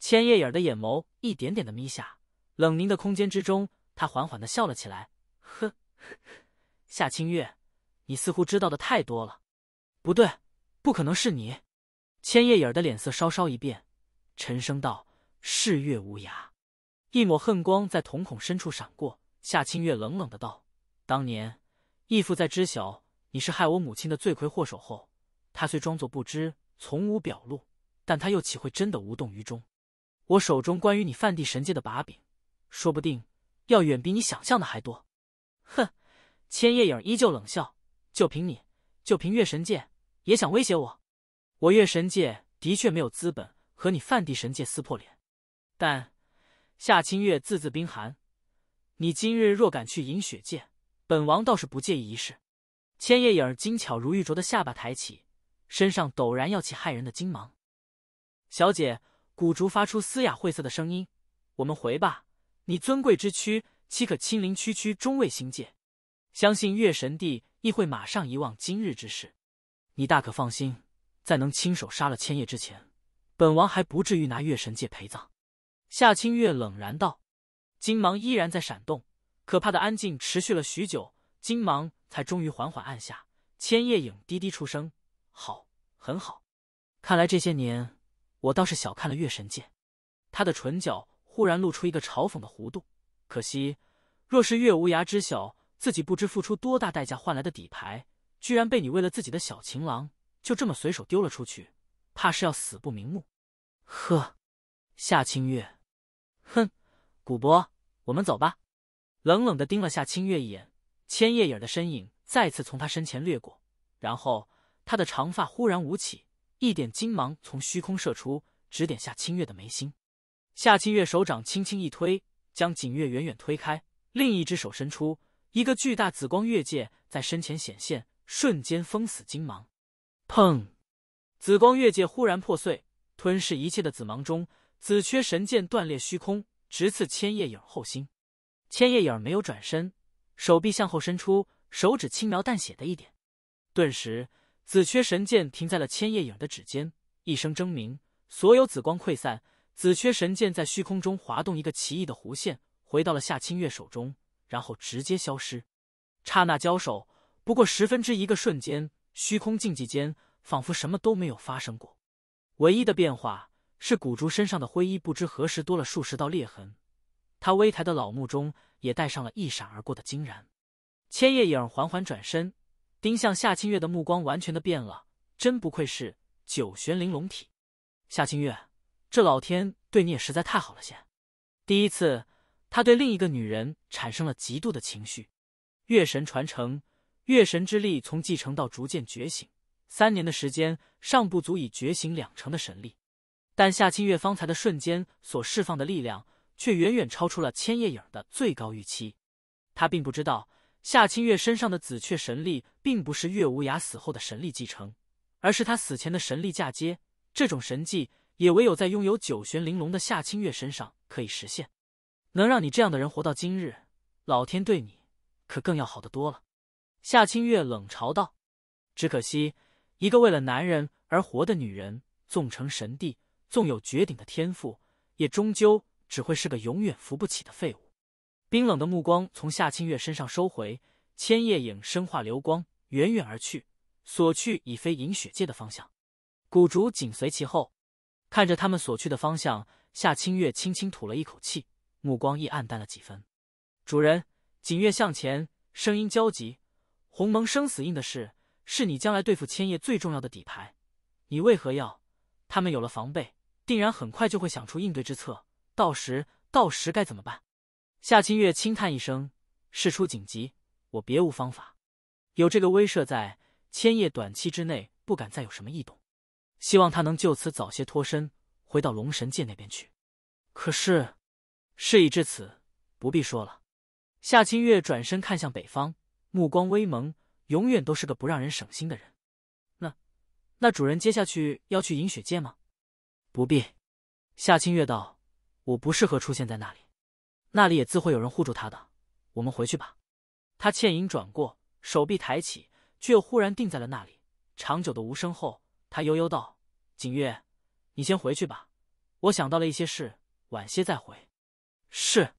千叶眼的眼眸一点点的眯下，冷凝的空间之中，他缓缓的笑了起来：“呵，夏清月，你似乎知道的太多了。”不对，不可能是你！千叶影的脸色稍稍一变，沉声道：“是月无涯。”一抹恨光在瞳孔深处闪过。夏清月冷冷的道：“当年义父在知晓你是害我母亲的罪魁祸首后，他虽装作不知，从无表露，但他又岂会真的无动于衷？我手中关于你犯地神界的把柄，说不定要远比你想象的还多。”哼！千叶影依旧冷笑：“就凭你，就凭月神剑！”也想威胁我？我月神界的确没有资本和你梵地神界撕破脸，但夏清月字字冰寒。你今日若敢去饮雪界，本王倒是不介意一试。千叶影儿精巧如玉镯的下巴抬起，身上陡然耀起骇人的金芒。小姐，古竹发出嘶哑晦涩的声音：“我们回吧，你尊贵之躯岂可亲临区区中位星界？相信月神帝亦会马上遗忘今日之事。”你大可放心，在能亲手杀了千叶之前，本王还不至于拿月神界陪葬。”夏清月冷然道，金芒依然在闪动。可怕的安静持续了许久，金芒才终于缓缓按下。千叶影低低出声：“好，很好。看来这些年，我倒是小看了月神界。”他的唇角忽然露出一个嘲讽的弧度。可惜，若是月无涯知晓自己不知付出多大代价换来的底牌。居然被你为了自己的小情郎就这么随手丢了出去，怕是要死不瞑目。呵，夏清月，哼，古伯，我们走吧。冷冷的盯了夏清月一眼，千叶影的身影再次从他身前掠过，然后他的长发忽然舞起，一点金芒从虚空射出，指点夏清月的眉心。夏清月手掌轻轻一推，将景月远远推开，另一只手伸出，一个巨大紫光月界在身前显现。瞬间封死金芒，砰！紫光月界忽然破碎，吞噬一切的紫芒中，紫缺神剑断裂虚空，直刺千叶影后心。千叶影没有转身，手臂向后伸出，手指轻描淡写的一点，顿时紫缺神剑停在了千叶影的指尖，一声争鸣，所有紫光溃散，紫缺神剑在虚空中滑动一个奇异的弧线，回到了夏清月手中，然后直接消失。刹那交手。不过十分之一个瞬间，虚空静寂间，仿佛什么都没有发生过。唯一的变化是古竹身上的灰衣不知何时多了数十道裂痕，他微抬的老目中也带上了一闪而过的惊然。千叶影缓缓转身，盯向夏清月的目光完全的变了。真不愧是九玄玲珑体，夏清月，这老天对你也实在太好了些。第一次，他对另一个女人产生了极度的情绪。月神传承。月神之力从继承到逐渐觉醒，三年的时间尚不足以觉醒两成的神力，但夏清月方才的瞬间所释放的力量却远远超出了千叶影的最高预期。他并不知道，夏清月身上的紫雀神力并不是月无涯死后的神力继承，而是他死前的神力嫁接。这种神迹也唯有在拥有九玄玲珑的夏清月身上可以实现。能让你这样的人活到今日，老天对你可更要好得多了。夏清月冷嘲道：“只可惜，一个为了男人而活的女人，纵成神帝，纵有绝顶的天赋，也终究只会是个永远扶不起的废物。”冰冷的目光从夏清月身上收回，千叶影身化流光，远远而去，所去已非饮雪界的方向。古竹紧随其后，看着他们所去的方向，夏清月轻轻吐了一口气，目光亦暗淡了几分。主人，锦月向前，声音焦急。鸿蒙生死印的事，是你将来对付千叶最重要的底牌。你为何要？他们有了防备，定然很快就会想出应对之策。到时，到时该怎么办？夏清月轻叹一声：“事出紧急，我别无方法。有这个威慑在，千叶短期之内不敢再有什么异动。希望他能就此早些脱身，回到龙神界那边去。”可是，事已至此，不必说了。夏清月转身看向北方。目光微萌，永远都是个不让人省心的人。那，那主人接下去要去饮雪界吗？不必。夏清月道：“我不适合出现在那里，那里也自会有人护住他的。我们回去吧。”他倩影转过，手臂抬起，却又忽然定在了那里。长久的无声后，他悠悠道：“景月，你先回去吧。我想到了一些事，晚些再回。”是。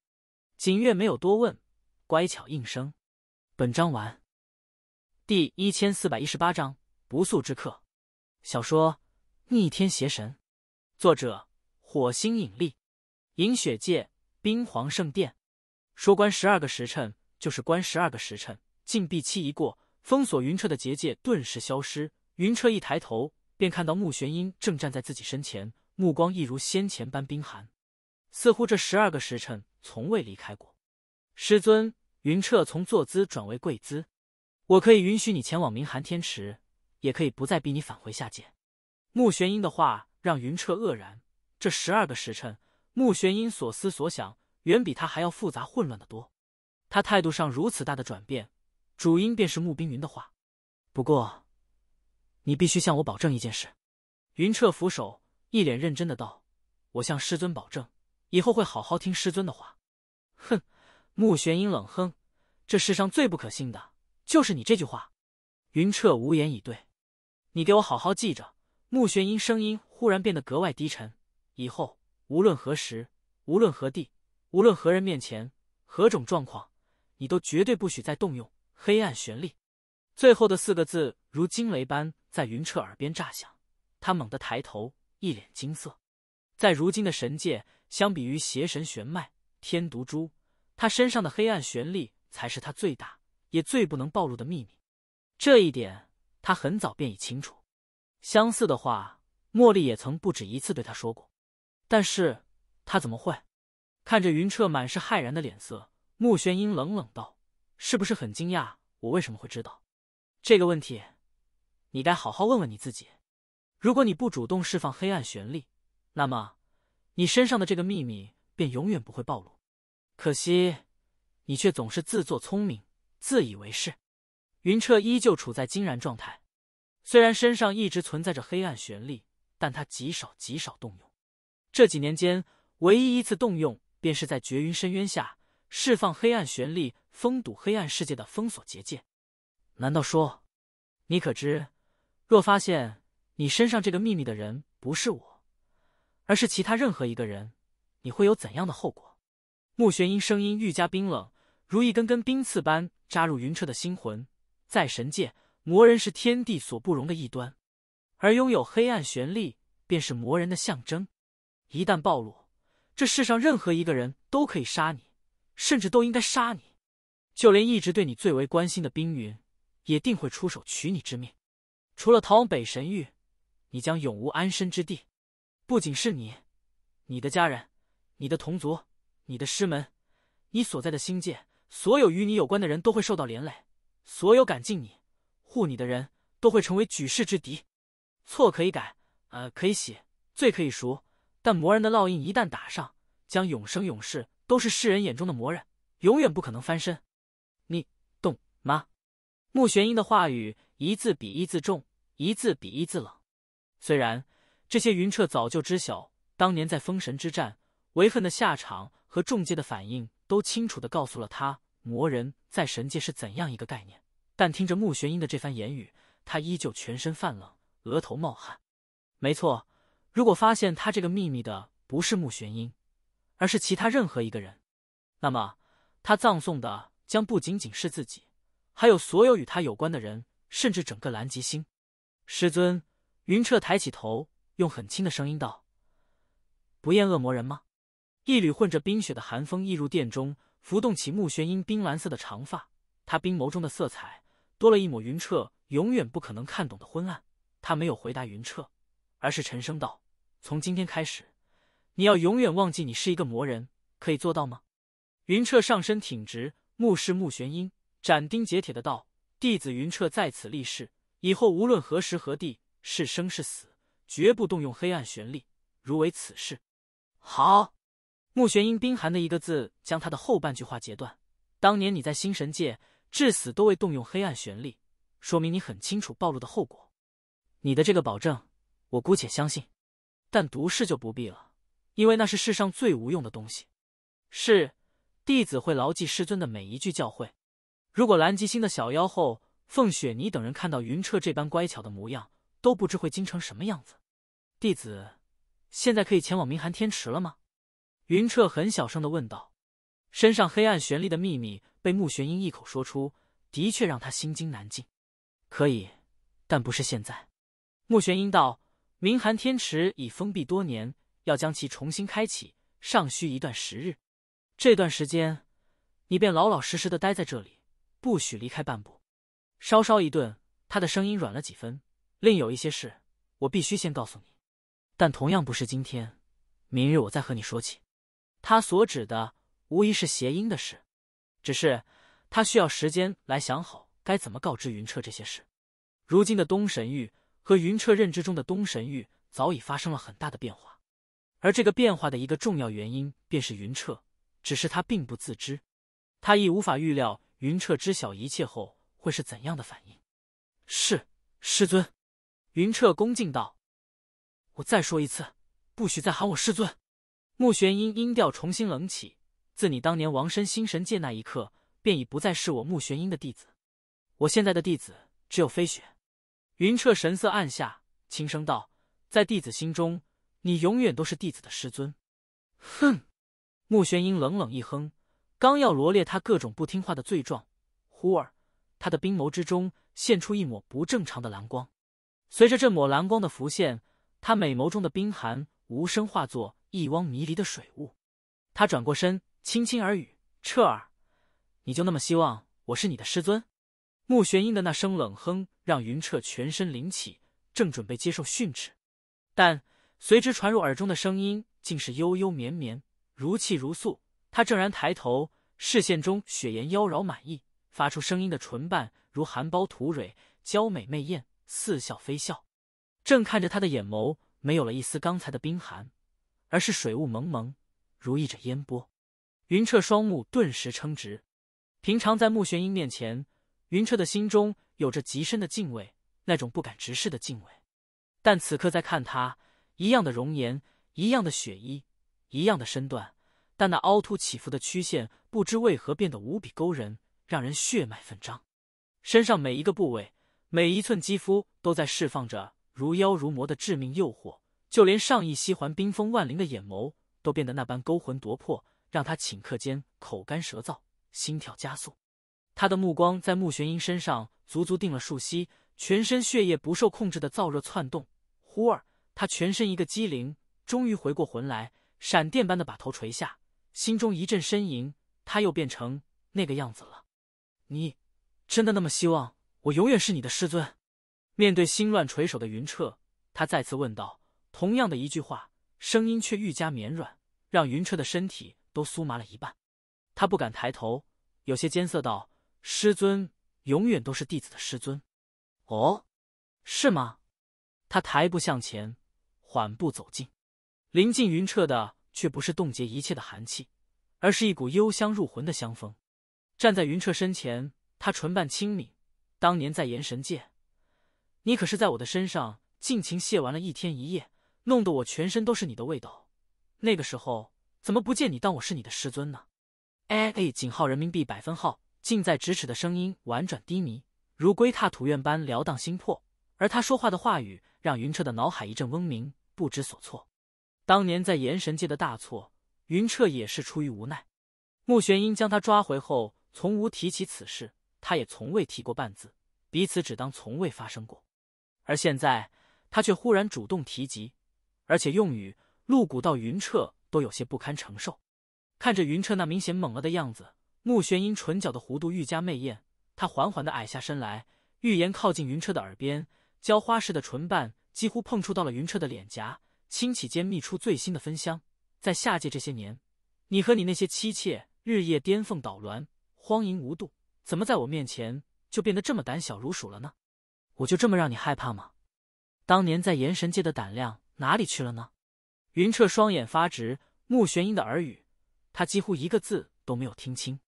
景月没有多问，乖巧应声。本章完，第一千四百一十八章不速之客。小说《逆天邪神》，作者：火星引力，银雪界冰皇圣殿。说关十二个时辰，就是关十二个时辰。禁闭期一过，封锁云彻的结界顿时消失。云彻一抬头，便看到穆玄英正站在自己身前，目光一如先前般冰寒，似乎这十二个时辰从未离开过。师尊。云彻从坐姿转为跪姿，我可以允许你前往明寒天池，也可以不再逼你返回下界。穆玄英的话让云彻愕然，这十二个时辰，穆玄英所思所想远比他还要复杂混乱的多。他态度上如此大的转变，主因便是穆冰云的话。不过，你必须向我保证一件事。云彻扶手，一脸认真的道：“我向师尊保证，以后会好好听师尊的话。”哼。穆玄英冷哼：“这世上最不可信的，就是你这句话。”云彻无言以对。你给我好好记着。穆玄英声音忽然变得格外低沉：“以后无论何时，无论何地，无论何人面前，何种状况，你都绝对不许再动用黑暗玄力。”最后的四个字如惊雷般在云彻耳边炸响。他猛地抬头，一脸惊色。在如今的神界，相比于邪神玄脉、天毒珠。他身上的黑暗旋律才是他最大也最不能暴露的秘密，这一点他很早便已清楚。相似的话，茉莉也曾不止一次对他说过。但是，他怎么会？看着云彻满是骇然的脸色，穆玄英冷冷道：“是不是很惊讶？我为什么会知道？这个问题，你该好好问问你自己。如果你不主动释放黑暗旋律，那么你身上的这个秘密便永远不会暴露。”可惜，你却总是自作聪明、自以为是。云彻依旧处在惊然状态，虽然身上一直存在着黑暗玄力，但他极少极少动用。这几年间，唯一一次动用，便是在绝云深渊下释放黑暗玄力，封堵黑暗世界的封锁结界。难道说，你可知，若发现你身上这个秘密的人不是我，而是其他任何一个人，你会有怎样的后果？穆玄音声音愈加冰冷，如一根根冰刺般扎入云彻的心魂。在神界，魔人是天地所不容的异端，而拥有黑暗玄力便是魔人的象征。一旦暴露，这世上任何一个人都可以杀你，甚至都应该杀你。就连一直对你最为关心的冰云，也定会出手取你之命。除了逃往北神域，你将永无安身之地。不仅是你，你的家人，你的同族。你的师门，你所在的星界，所有与你有关的人都会受到连累，所有敢敬你、护你的人都会成为举世之敌。错可以改，呃，可以洗，罪可以赎，但魔人的烙印一旦打上，将永生永世都是世人眼中的魔人，永远不可能翻身。你动吗？穆玄英的话语一字比一字重，一字比一字冷。虽然这些云彻早就知晓，当年在封神之战，为恨的下场。和众界的反应都清楚的告诉了他，魔人在神界是怎样一个概念。但听着穆玄英的这番言语，他依旧全身泛冷，额头冒汗。没错，如果发现他这个秘密的不是穆玄英，而是其他任何一个人，那么他葬送的将不仅仅是自己，还有所有与他有关的人，甚至整个南极星。师尊云彻抬起头，用很轻的声音道：“不厌恶魔人吗？”一缕混着冰雪的寒风溢入殿中，浮动起穆玄英冰蓝色的长发。他冰眸中的色彩多了一抹云彻永远不可能看懂的昏暗。他没有回答云彻，而是沉声道：“从今天开始，你要永远忘记你是一个魔人，可以做到吗？”云彻上身挺直，目视穆玄英，斩钉截铁的道：“弟子云彻在此立誓，以后无论何时何地，是生是死，绝不动用黑暗玄力。如违此誓，好。”穆玄英冰寒的一个字，将他的后半句话截断。当年你在星神界至死都未动用黑暗玄力，说明你很清楚暴露的后果。你的这个保证，我姑且相信。但毒誓就不必了，因为那是世上最无用的东西。是弟子会牢记师尊的每一句教诲。如果蓝极星的小妖后凤雪泥等人看到云彻这般乖巧的模样，都不知会惊成什么样子。弟子现在可以前往冥寒天池了吗？云彻很小声的问道：“身上黑暗玄力的秘密被穆玄英一口说出，的确让他心惊难禁。可以，但不是现在。”穆玄英道：“明寒天池已封闭多年，要将其重新开启，尚需一段时日。这段时间，你便老老实实的待在这里，不许离开半步。”稍稍一顿，他的声音软了几分：“另有一些事，我必须先告诉你，但同样不是今天，明日我再和你说起。”他所指的无疑是谐音的事，只是他需要时间来想好该怎么告知云彻这些事。如今的东神域和云彻认知中的东神域早已发生了很大的变化，而这个变化的一个重要原因便是云彻，只是他并不自知，他亦无法预料云彻知晓一切后会是怎样的反应。是师尊，云彻恭敬道：“我再说一次，不许再喊我师尊。”穆玄音音调重新冷起，自你当年亡身星神界那一刻，便已不再是我穆玄音的弟子。我现在的弟子只有飞雪。云彻神色暗下，轻声道：“在弟子心中，你永远都是弟子的师尊。”哼！穆玄英冷冷一哼，刚要罗列他各种不听话的罪状，忽而他的冰眸之中现出一抹不正常的蓝光。随着这抹蓝光的浮现，他美眸中的冰寒无声化作。一汪迷离的水雾，他转过身，轻轻耳语：“彻儿，你就那么希望我是你的师尊？”穆玄英的那声冷哼让云彻全身灵起，正准备接受训斥，但随之传入耳中的声音竟是悠悠绵绵，如泣如诉。他正然抬头，视线中雪颜妖娆满溢，发出声音的唇瓣如含苞吐蕊，娇美媚艳，似笑非笑。正看着他的眼眸，没有了一丝刚才的冰寒。而是水雾蒙蒙，如溢着烟波。云彻双目顿时撑直。平常在穆玄英面前，云彻的心中有着极深的敬畏，那种不敢直视的敬畏。但此刻再看他，一样的容颜，一样的雪衣，一样的身段，但那凹凸起伏的曲线，不知为何变得无比勾人，让人血脉奋张。身上每一个部位，每一寸肌肤，都在释放着如妖如魔的致命诱惑。就连上亿西环冰封万灵的眼眸都变得那般勾魂夺魄，让他顷刻间口干舌燥，心跳加速。他的目光在穆玄英身上足足定了数息，全身血液不受控制的燥热窜动。忽而，他全身一个机灵，终于回过魂来，闪电般的把头垂下，心中一阵呻吟。他又变成那个样子了。你真的那么希望我永远是你的师尊？面对心乱垂首的云彻，他再次问道。同样的一句话，声音却愈加绵软，让云彻的身体都酥麻了一半。他不敢抬头，有些艰涩道：“师尊，永远都是弟子的师尊。”“哦，是吗？”他抬步向前，缓步走近。临近云彻的，却不是冻结一切的寒气，而是一股幽香入魂的香风。站在云彻身前，他唇瓣轻抿。当年在炎神界，你可是在我的身上尽情亵玩了一天一夜。弄得我全身都是你的味道，那个时候怎么不见你当我是你的师尊呢？哎，井号人民币百分号近在咫尺的声音婉转低迷，如归踏土院般撩荡心魄。而他说话的话语让云彻的脑海一阵嗡鸣，不知所措。当年在炎神界的大错，云彻也是出于无奈。穆玄英将他抓回后，从无提起此事，他也从未提过半字，彼此只当从未发生过。而现在他却忽然主动提及。而且用语，露骨到云彻都有些不堪承受。看着云彻那明显懵了的样子，穆玄英唇角的弧度愈加媚艳。他缓缓的矮下身来，玉言靠近云彻的耳边，浇花似的唇瓣几乎碰触到了云彻的脸颊，轻启间泌出最新的芬香。在下界这些年，你和你那些妻妾日夜颠凤捣鸾，荒淫无度，怎么在我面前就变得这么胆小如鼠了呢？我就这么让你害怕吗？当年在炎神界的胆量。哪里去了呢？云彻双眼发直，穆玄英的耳语，他几乎一个字都没有听清，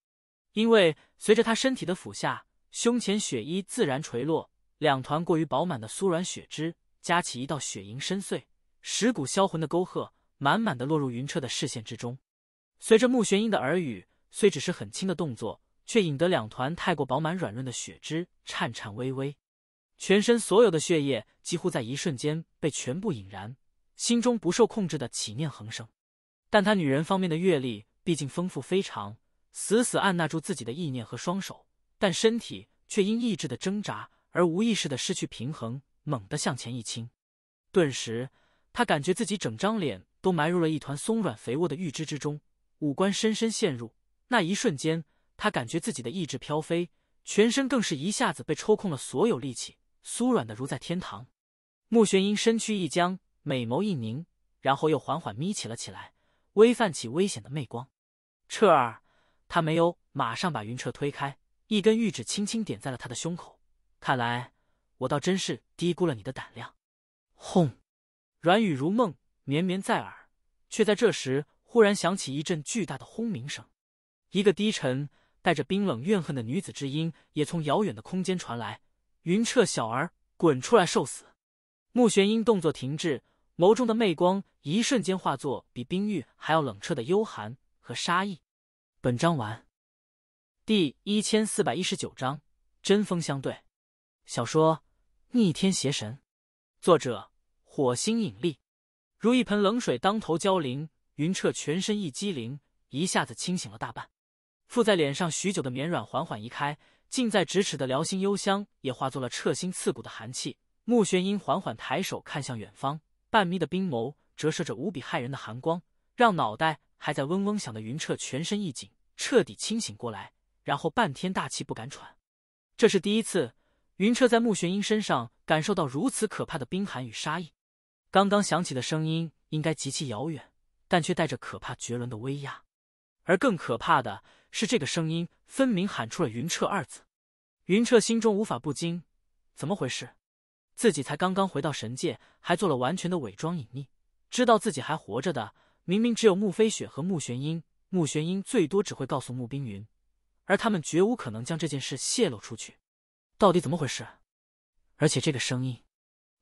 因为随着他身体的俯下，胸前血衣自然垂落，两团过于饱满的酥软血汁夹起一道血莹深邃、蚀骨销魂的沟壑，满满的落入云彻的视线之中。随着穆玄英的耳语，虽只是很轻的动作，却引得两团太过饱满软润的血汁颤颤巍巍，全身所有的血液几乎在一瞬间被全部引燃。心中不受控制的起念横生，但他女人方面的阅历毕竟丰富非常，死死按捺住自己的意念和双手，但身体却因意志的挣扎而无意识的失去平衡，猛地向前一倾。顿时，他感觉自己整张脸都埋入了一团松软肥沃的玉枝之中，五官深深陷入。那一瞬间，他感觉自己的意志飘飞，全身更是一下子被抽空了所有力气，酥软的如在天堂。穆玄英身躯一僵。美眸一凝，然后又缓缓眯起了起来，微泛起危险的媚光。彻儿，他没有马上把云彻推开，一根玉指轻轻点在了他的胸口。看来我倒真是低估了你的胆量。轰，软语如梦，绵绵在耳，却在这时忽然响起一阵巨大的轰鸣声。一个低沉、带着冰冷怨恨的女子之音也从遥远的空间传来：“云彻小儿，滚出来受死！”穆玄英动作停滞。眸中的媚光一瞬间化作比冰玉还要冷彻的幽寒和杀意。本章完。第一千四百一十九章针锋相对。小说《逆天邪神》，作者：火星引力。如一盆冷水当头浇淋，云彻全身一激灵，一下子清醒了大半。附在脸上许久的绵软缓缓移开，近在咫尺的撩心幽香也化作了彻心刺骨的寒气。穆玄英缓缓抬手，看向远方。半眯的冰眸折射着无比骇人的寒光，让脑袋还在嗡嗡响的云彻全身一紧，彻底清醒过来，然后半天大气不敢喘。这是第一次，云彻在穆玄英身上感受到如此可怕的冰寒与杀意。刚刚响起的声音应该极其遥远，但却带着可怕绝伦的威压。而更可怕的是，这个声音分明喊出了“云彻”二字。云彻心中无法不惊，怎么回事？自己才刚刚回到神界，还做了完全的伪装隐匿。知道自己还活着的，明明只有穆飞雪和穆玄英。穆玄英最多只会告诉穆冰云，而他们绝无可能将这件事泄露出去。到底怎么回事？而且这个声音，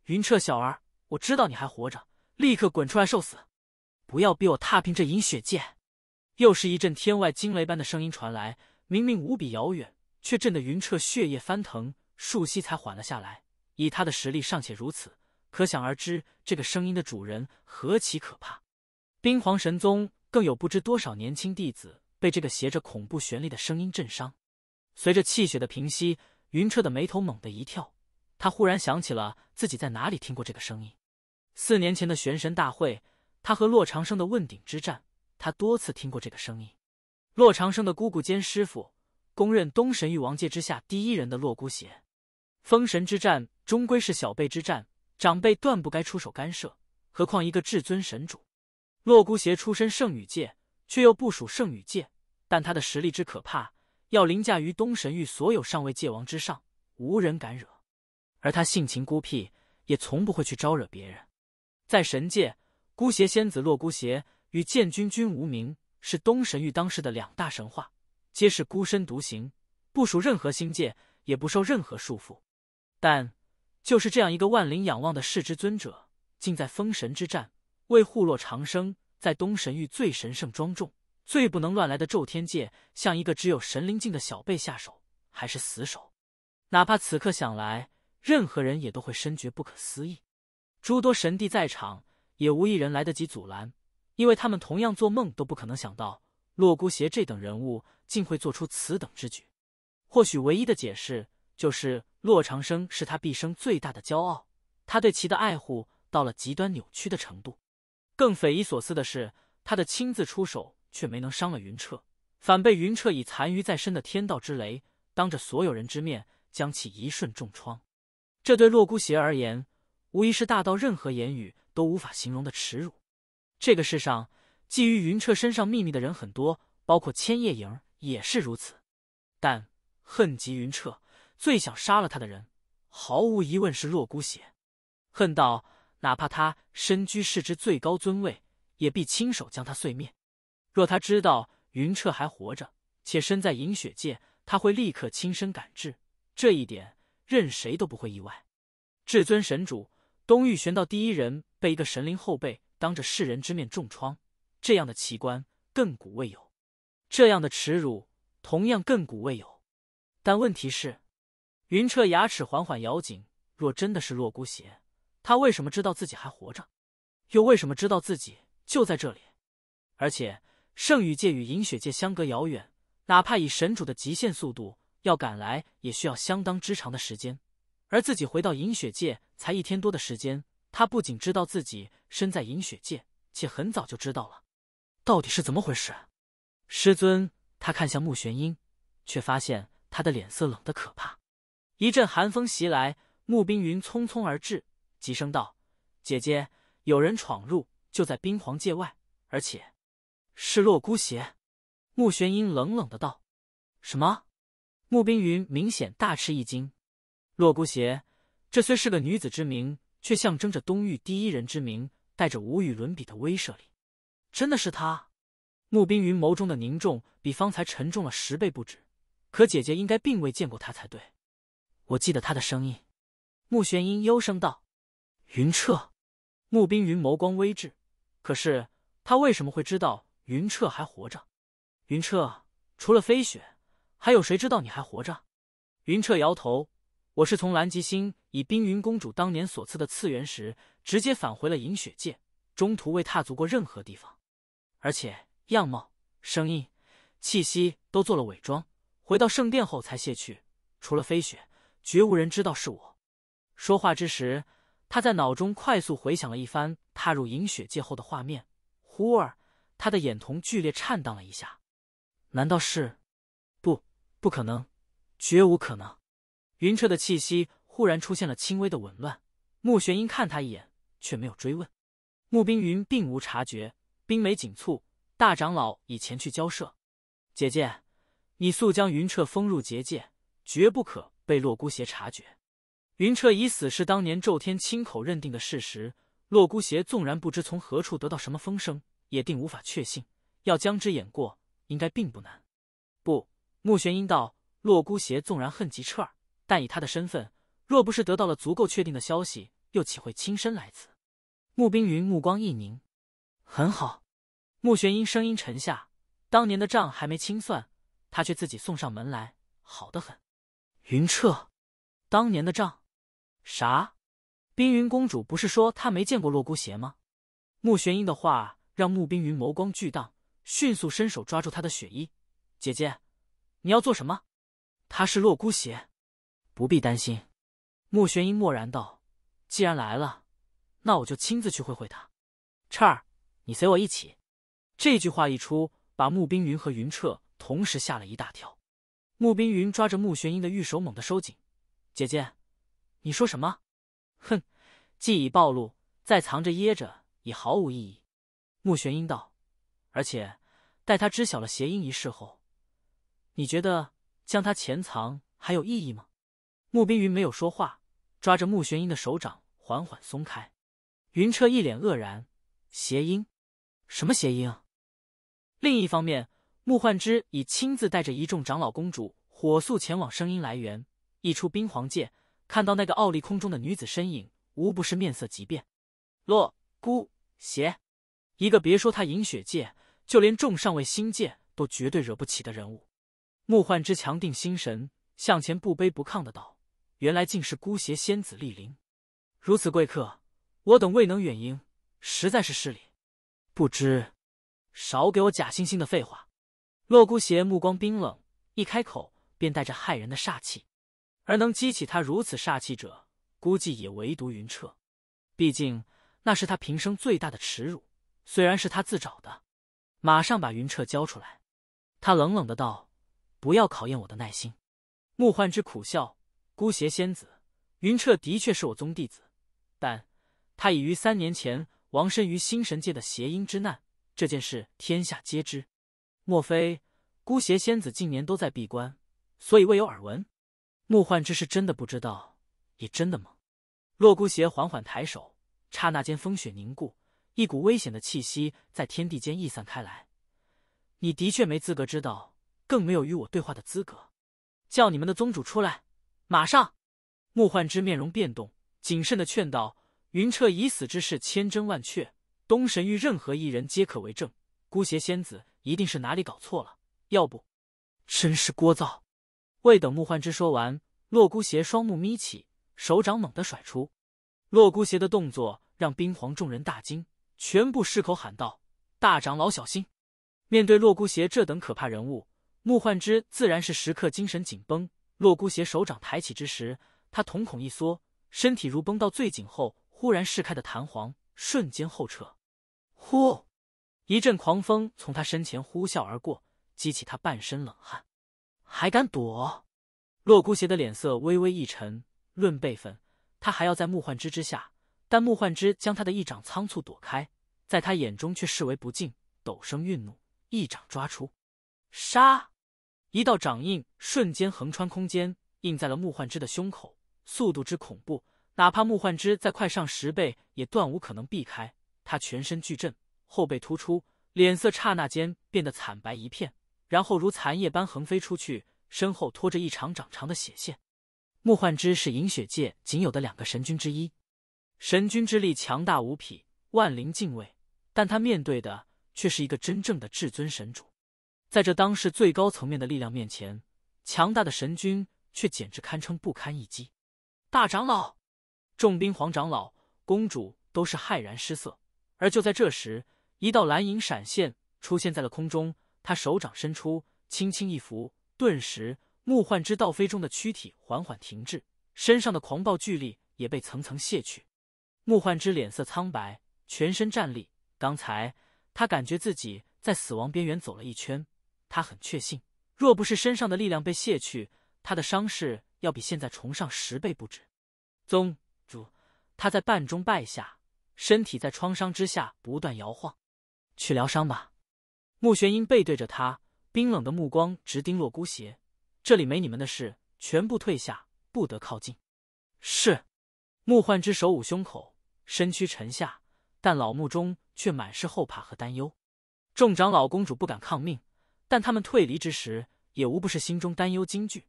云彻小儿，我知道你还活着，立刻滚出来受死！不要逼我踏平这银雪界！又是一阵天外惊雷般的声音传来，明明无比遥远，却震得云彻血液翻腾，数息才缓了下来。以他的实力尚且如此，可想而知这个声音的主人何其可怕。冰皇神宗更有不知多少年轻弟子被这个携着恐怖旋律的声音震伤。随着气血的平息，云彻的眉头猛地一跳，他忽然想起了自己在哪里听过这个声音。四年前的玄神大会，他和洛长生的问鼎之战，他多次听过这个声音。洛长生的姑姑兼师傅，公认东神域王界之下第一人的洛孤邪，封神之战。终归是小辈之战，长辈断不该出手干涉。何况一个至尊神主，洛孤邪出身圣女界，却又不属圣女界。但他的实力之可怕，要凌驾于东神域所有上位界王之上，无人敢惹。而他性情孤僻，也从不会去招惹别人。在神界，孤邪仙子洛孤邪与剑君君无名是东神域当时的两大神话，皆是孤身独行，不属任何星界，也不受任何束缚。但就是这样一个万灵仰望的世之尊者，竟在封神之战为护落长生，在东神域最神圣庄重、最不能乱来的咒天界，向一个只有神灵境的小辈下手，还是死手。哪怕此刻想来，任何人也都会深觉不可思议。诸多神帝在场，也无一人来得及阻拦，因为他们同样做梦都不可能想到洛孤邪这等人物竟会做出此等之举。或许唯一的解释就是。洛长生是他毕生最大的骄傲，他对其的爱护到了极端扭曲的程度。更匪夷所思的是，他的亲自出手却没能伤了云彻，反被云彻以残余在身的天道之雷，当着所有人之面将其一瞬重创。这对洛孤邪而言，无疑是大到任何言语都无法形容的耻辱。这个世上觊觎云彻身上秘密的人很多，包括千叶影也是如此，但恨极云彻。最想杀了他的人，毫无疑问是洛孤邪，恨到哪怕他身居世之最高尊位，也必亲手将他碎灭。若他知道云彻还活着，且身在饮血界，他会立刻亲身赶至。这一点，任谁都不会意外。至尊神主，东域玄道第一人，被一个神灵后辈当着世人之面重创，这样的奇观，亘古未有；这样的耻辱，同样亘古未有。但问题是。云彻牙齿缓缓咬紧，若真的是洛孤邪，他为什么知道自己还活着？又为什么知道自己就在这里？而且圣雨界与银雪界相隔遥远，哪怕以神主的极限速度要赶来，也需要相当之长的时间。而自己回到银雪界才一天多的时间，他不仅知道自己身在银雪界，且很早就知道了。到底是怎么回事？师尊，他看向穆玄英，却发现他的脸色冷得可怕。一阵寒风袭来，穆冰云匆匆而至，急声道：“姐姐，有人闯入，就在冰皇界外，而且是洛孤邪。”穆玄英冷冷的道：“什么？”穆冰云明显大吃一惊。洛孤邪，这虽是个女子之名，却象征着东域第一人之名，带着无与伦比的威慑力。真的是他？穆冰云眸中的凝重比方才沉重了十倍不止。可姐姐应该并未见过他才对。我记得他的声音，穆玄音幽声道：“云彻。”穆冰云眸光微滞。可是他为什么会知道云彻还活着？云彻，除了飞雪，还有谁知道你还活着？云彻摇头：“我是从蓝极星以冰云公主当年所赐的次元石，直接返回了银雪界，中途未踏足过任何地方，而且样貌、声音、气息都做了伪装，回到圣殿后才卸去。除了飞雪。”绝无人知道是我。说话之时，他在脑中快速回想了一番踏入饮雪界后的画面。忽而，他的眼瞳剧烈颤荡了一下。难道是？不，不可能，绝无可能。云彻的气息忽然出现了轻微的紊乱。穆玄英看他一眼，却没有追问。穆冰云并无察觉，冰眉紧蹙。大长老已前去交涉，姐姐，你速将云彻封入结界，绝不可。被洛孤邪察觉，云彻已死是当年宙天亲口认定的事实。洛孤邪纵然不知从何处得到什么风声，也定无法确信。要将之掩过，应该并不难。不，穆玄英道，洛孤邪纵然恨极彻儿，但以他的身份，若不是得到了足够确定的消息，又岂会亲身来此？穆冰云目光一凝，很好。穆玄英声音沉下，当年的账还没清算，他却自己送上门来，好得很。云彻，当年的账，啥？冰云公主不是说她没见过洛孤邪吗？穆玄英的话让穆冰云眸光巨荡，迅速伸手抓住他的雪衣。姐姐，你要做什么？他是洛孤邪，不必担心。穆玄英默然道：“既然来了，那我就亲自去会会他。彻儿，你随我一起。”这句话一出，把穆冰云和云彻同时吓了一大跳。穆冰云抓着穆玄英的玉手，猛地收紧。姐姐，你说什么？哼，既已暴露，再藏着掖着已毫无意义。穆玄英道：“而且待他知晓了谐音一事后，你觉得将他潜藏还有意义吗？”穆冰云没有说话，抓着穆玄英的手掌缓缓松开。云彻一脸愕然：“谐音？什么谐音？”另一方面。穆幻之已亲自带着一众长老公主火速前往声音来源，一出冰皇界，看到那个傲立空中的女子身影，无不是面色急变。洛孤邪，一个别说他饮血界，就连众上位星界都绝对惹不起的人物。穆幻之强定心神，向前不卑不亢的道：“原来竟是孤邪仙子莅临，如此贵客，我等未能远迎，实在是失礼。不知，少给我假惺惺的废话。”洛孤邪目光冰冷，一开口便带着骇人的煞气，而能激起他如此煞气者，估计也唯独云彻。毕竟那是他平生最大的耻辱，虽然是他自找的。马上把云彻交出来！他冷冷的道：“不要考验我的耐心。”木幻之苦笑：“孤邪仙子，云彻的确是我宗弟子，但他已于三年前亡身于星神界的邪阴之难，这件事天下皆知。”莫非孤邪仙子近年都在闭关，所以未有耳闻？木幻之是真的不知道，也真的吗？洛孤邪缓缓抬手，刹那间风雪凝固，一股危险的气息在天地间溢散开来。你的确没资格知道，更没有与我对话的资格。叫你们的宗主出来，马上！木幻之面容变动，谨慎的劝道：“云彻已死之事千真万确，东神域任何一人皆可为证。孤邪仙子。”一定是哪里搞错了，要不，真是聒噪。未等穆焕之说完，洛孤邪双目眯起，手掌猛地甩出。洛孤邪的动作让冰皇众人大惊，全部失口喊道：“大长老小心！”面对洛孤邪这等可怕人物，穆焕之自然是时刻精神紧绷。洛孤邪手掌抬起之时，他瞳孔一缩，身体如绷到最紧后忽然释开的弹簧，瞬间后撤。呼！一阵狂风从他身前呼啸而过，激起他半身冷汗。还敢躲？洛孤邪的脸色微微一沉。论辈分，他还要在穆幻之之下，但穆幻之将他的一掌仓促躲开，在他眼中却视为不敬，陡生愠怒，一掌抓出，杀！一道掌印瞬间横穿空间，印在了穆幻之的胸口。速度之恐怖，哪怕穆幻之再快上十倍，也断无可能避开。他全身巨震。后背突出，脸色刹那间变得惨白一片，然后如残叶般横飞出去，身后拖着一长长长的血线。穆幻之是饮血界仅有的两个神君之一，神君之力强大无匹，万灵敬畏。但他面对的却是一个真正的至尊神主，在这当世最高层面的力量面前，强大的神君却简直堪称不堪一击。大长老、重兵、皇长老公主都是骇然失色，而就在这时。一道蓝影闪现，出现在了空中。他手掌伸出，轻轻一扶，顿时木幻之倒飞中的躯体缓缓停滞，身上的狂暴巨力也被层层卸去。木幻之脸色苍白，全身战栗。刚才他感觉自己在死亡边缘走了一圈。他很确信，若不是身上的力量被卸去，他的伤势要比现在重上十倍不止。宗主，他在半中败下，身体在创伤之下不断摇晃。去疗伤吧。穆玄英背对着他，冰冷的目光直盯洛孤邪。这里没你们的事，全部退下，不得靠近。是。穆幻之手捂胸口，身躯沉下，但老穆中却满是后怕和担忧。众长老公主不敢抗命，但他们退离之时，也无不是心中担忧惊惧，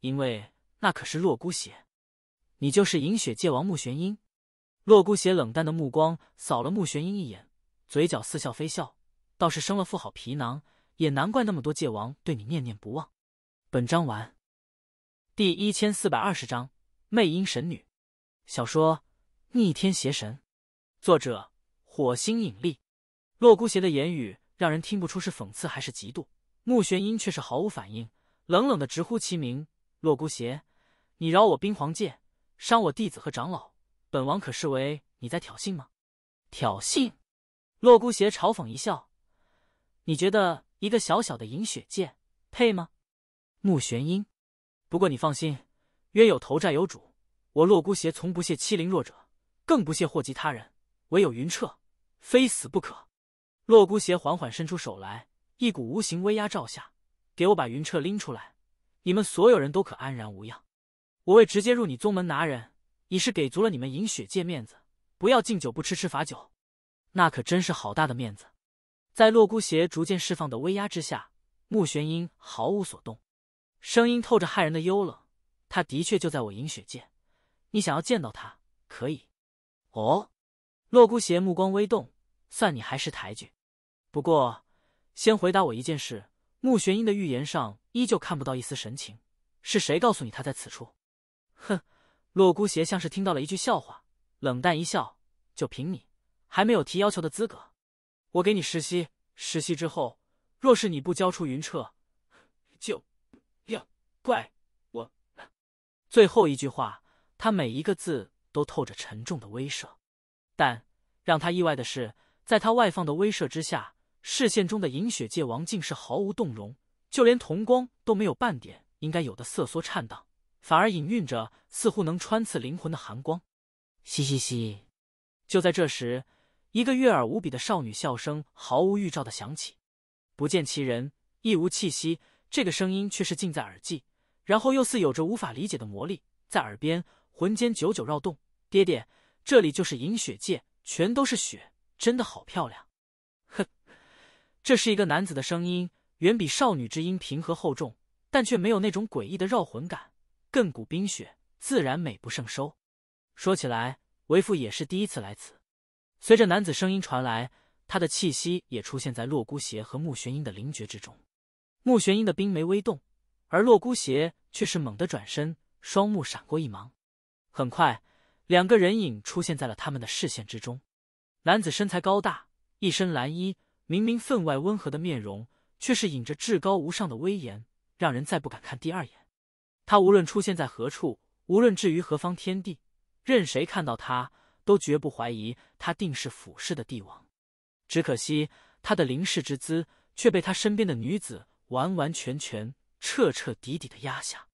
因为那可是洛孤邪。你就是饮血界王穆玄英。洛孤邪冷淡的目光扫了穆玄英一眼。嘴角似笑非笑，倒是生了副好皮囊，也难怪那么多界王对你念念不忘。本章完，第一千四百二十章《魅音神女》。小说《逆天邪神》，作者：火星引力。洛孤邪的言语让人听不出是讽刺还是嫉妒，穆玄音却是毫无反应，冷冷的直呼其名：“洛孤邪，你扰我冰皇界，伤我弟子和长老，本王可视为你在挑衅吗？挑衅。”洛孤邪嘲讽一笑：“你觉得一个小小的饮雪界配吗？”穆玄英：“不过你放心，冤有头债有主。我洛孤邪从不屑欺凌弱者，更不屑祸及他人。唯有云彻，非死不可。洛孤邪缓缓伸出手来，一股无形威压罩下，给我把云彻拎出来，你们所有人都可安然无恙。我为直接入你宗门拿人，已是给足了你们饮雪界面子，不要敬酒不吃吃罚酒。那可真是好大的面子，在洛孤邪逐渐释放的威压之下，穆玄英毫无所动，声音透着骇人的幽冷。他的确就在我饮血界，你想要见到他，可以。哦，洛孤邪目光微动，算你还是抬举。不过，先回答我一件事。穆玄英的预言上依旧看不到一丝神情，是谁告诉你他在此处？哼，洛孤邪像是听到了一句笑话，冷淡一笑。就凭你。还没有提要求的资格，我给你实习。实习之后，若是你不交出云彻，就要怪我。最后一句话，他每一个字都透着沉重的威慑。但让他意外的是，在他外放的威慑之下，视线中的饮血界王竟是毫无动容，就连瞳光都没有半点应该有的瑟缩颤荡，反而隐蕴着似乎能穿刺灵魂的寒光。嘻嘻嘻，就在这时。一个悦耳无比的少女笑声毫无预兆的响起，不见其人，亦无气息。这个声音却是近在耳际，然后又似有着无法理解的魔力，在耳边、魂间久久绕动。爹爹，这里就是饮雪界，全都是雪，真的好漂亮。哼，这是一个男子的声音，远比少女之音平和厚重，但却没有那种诡异的绕魂感。亘古冰雪，自然美不胜收。说起来，为父也是第一次来此。随着男子声音传来，他的气息也出现在洛孤邪和穆玄英的灵觉之中。穆玄英的冰眉微动，而洛孤邪却是猛地转身，双目闪过一芒。很快，两个人影出现在了他们的视线之中。男子身材高大，一身蓝衣，明明分外温和的面容，却是隐着至高无上的威严，让人再不敢看第二眼。他无论出现在何处，无论置于何方天地，任谁看到他。都绝不怀疑他定是俯视的帝王，只可惜他的凌世之姿却被他身边的女子完完全全、彻彻底底的压下。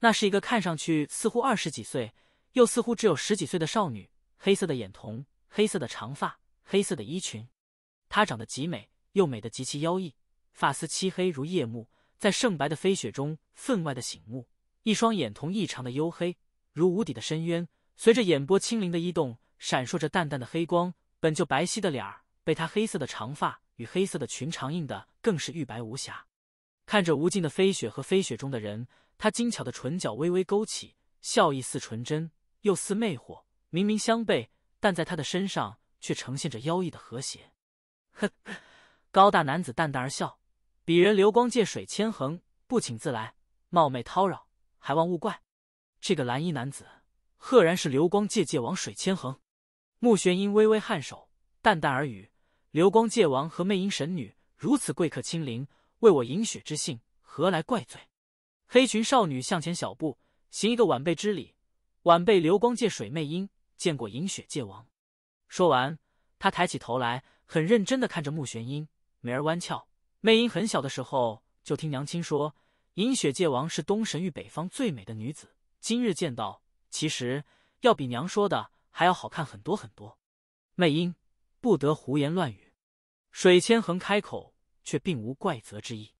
那是一个看上去似乎二十几岁，又似乎只有十几岁的少女，黑色的眼瞳，黑色的长发，黑色的衣裙。她长得极美，又美的极其妖异，发丝漆黑如夜幕，在圣白的飞雪中分外的醒目。一双眼瞳异常的幽黑，如无底的深渊，随着眼波轻灵的移动。闪烁着淡淡的黑光，本就白皙的脸儿被他黑色的长发与黑色的裙长映的更是玉白无瑕。看着无尽的飞雪和飞雪中的人，他精巧的唇角微微勾起，笑意似纯真又似魅惑，明明相悖，但在他的身上却呈现着妖异的和谐。呵，高大男子淡淡而笑：“鄙人流光界水千横，不请自来，冒昧叨扰，还望勿怪。”这个蓝衣男子赫然是流光界界王水千横。穆玄英微微颔首，淡淡而语：“流光界王和魅音神女如此贵客亲临，为我饮雪之幸，何来怪罪？”黑裙少女向前小步，行一个晚辈之礼：“晚辈流光界水魅音，见过饮雪界王。”说完，她抬起头来，很认真地看着穆玄英，眉儿弯翘。魅音很小的时候就听娘亲说，饮雪界王是东神域北方最美的女子。今日见到，其实要比娘说的。还要好看很多很多，魅音不得胡言乱语。水千恒开口，却并无怪责之意。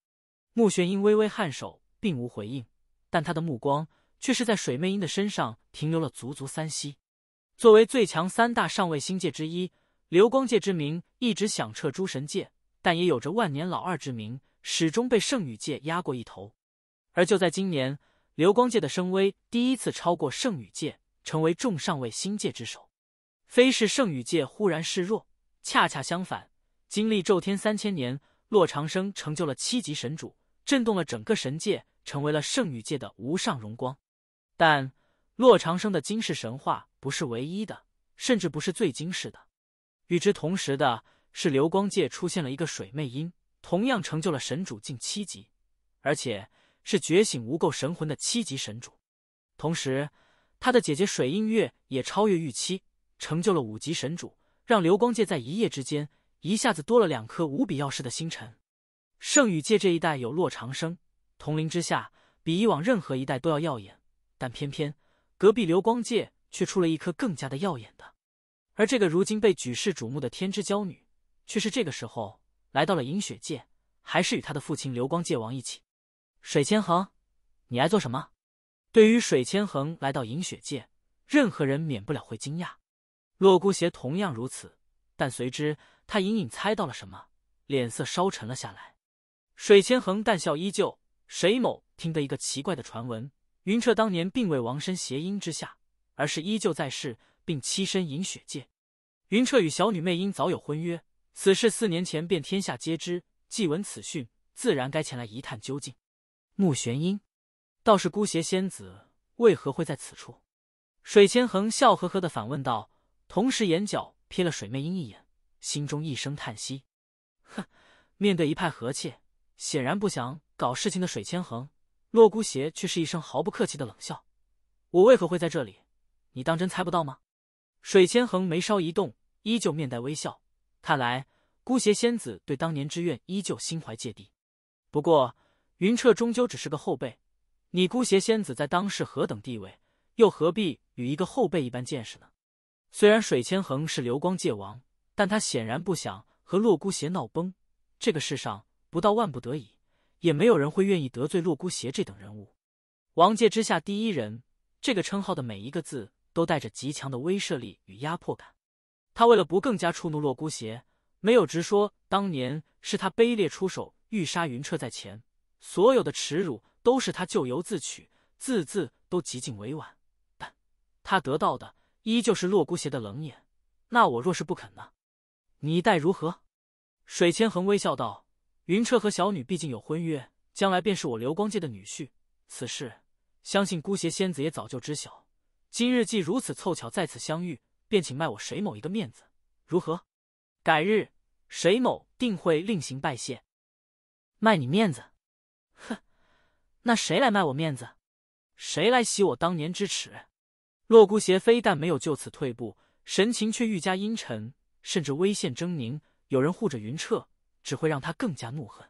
穆玄英微微颔首，并无回应，但他的目光却是在水魅音的身上停留了足足三息。作为最强三大上位星界之一，流光界之名一直响彻诸神界，但也有着万年老二之名，始终被圣女界压过一头。而就在今年，流光界的声威第一次超过圣女界。成为众上位星界之首，非是圣宇界忽然示弱，恰恰相反，经历宙天三千年，洛长生成就了七级神主，震动了整个神界，成为了圣宇界的无上荣光。但洛长生的惊世神话不是唯一的，甚至不是最惊世的。与之同时的是，流光界出现了一个水魅音，同样成就了神主近七级，而且是觉醒无垢神魂的七级神主。同时。他的姐姐水映月也超越预期，成就了五级神主，让流光界在一夜之间一下子多了两颗无比耀世的星辰。圣宇界这一代有落长生，同龄之下比以往任何一代都要耀眼，但偏偏隔壁流光界却出了一颗更加的耀眼的。而这个如今被举世瞩目的天之娇女，却是这个时候来到了银雪界，还是与他的父亲流光界王一起。水千衡，你来做什么？对于水千恒来到饮雪界，任何人免不了会惊讶，洛孤邪同样如此。但随之，他隐隐猜到了什么，脸色稍沉了下来。水千恒淡笑依旧，水某听得一个奇怪的传闻：云彻当年并未亡身邪阴之下，而是依旧在世，并栖身饮雪界。云彻与小女魅音早有婚约，此事四年前便天下皆知。既闻此讯，自然该前来一探究竟。穆玄音。倒是孤邪仙子为何会在此处？水千恒笑呵呵的反问道，同时眼角瞥了水媚音一眼，心中一声叹息。哼，面对一派和气，显然不想搞事情的水千恒，洛孤邪却是一声毫不客气的冷笑：“我为何会在这里？你当真猜不到吗？”水千恒眉梢一动，依旧面带微笑。看来孤邪仙子对当年之愿依旧心怀芥蒂。不过云彻终究只是个后辈。你孤邪仙子在当世何等地位，又何必与一个后辈一般见识呢？虽然水千恒是流光界王，但他显然不想和洛孤邪闹崩。这个世上，不到万不得已，也没有人会愿意得罪洛孤邪这等人物。王界之下第一人这个称号的每一个字都带着极强的威慑力与压迫感。他为了不更加触怒洛孤邪，没有直说当年是他卑劣出手欲杀云彻在前，所有的耻辱。都是他咎由自取，字字都极尽委婉，但他得到的依旧是洛孤邪的冷眼。那我若是不肯呢？你待如何？水千衡微笑道：“云彻和小女毕竟有婚约，将来便是我流光界的女婿。此事，相信孤邪仙子也早就知晓。今日既如此凑巧在此相遇，便请卖我水某一个面子，如何？改日水某定会另行拜谢。卖你面子？哼！”那谁来卖我面子？谁来洗我当年之耻？洛孤邪非但没有就此退步，神情却愈加阴沉，甚至危险狰狞。有人护着云彻，只会让他更加怒恨。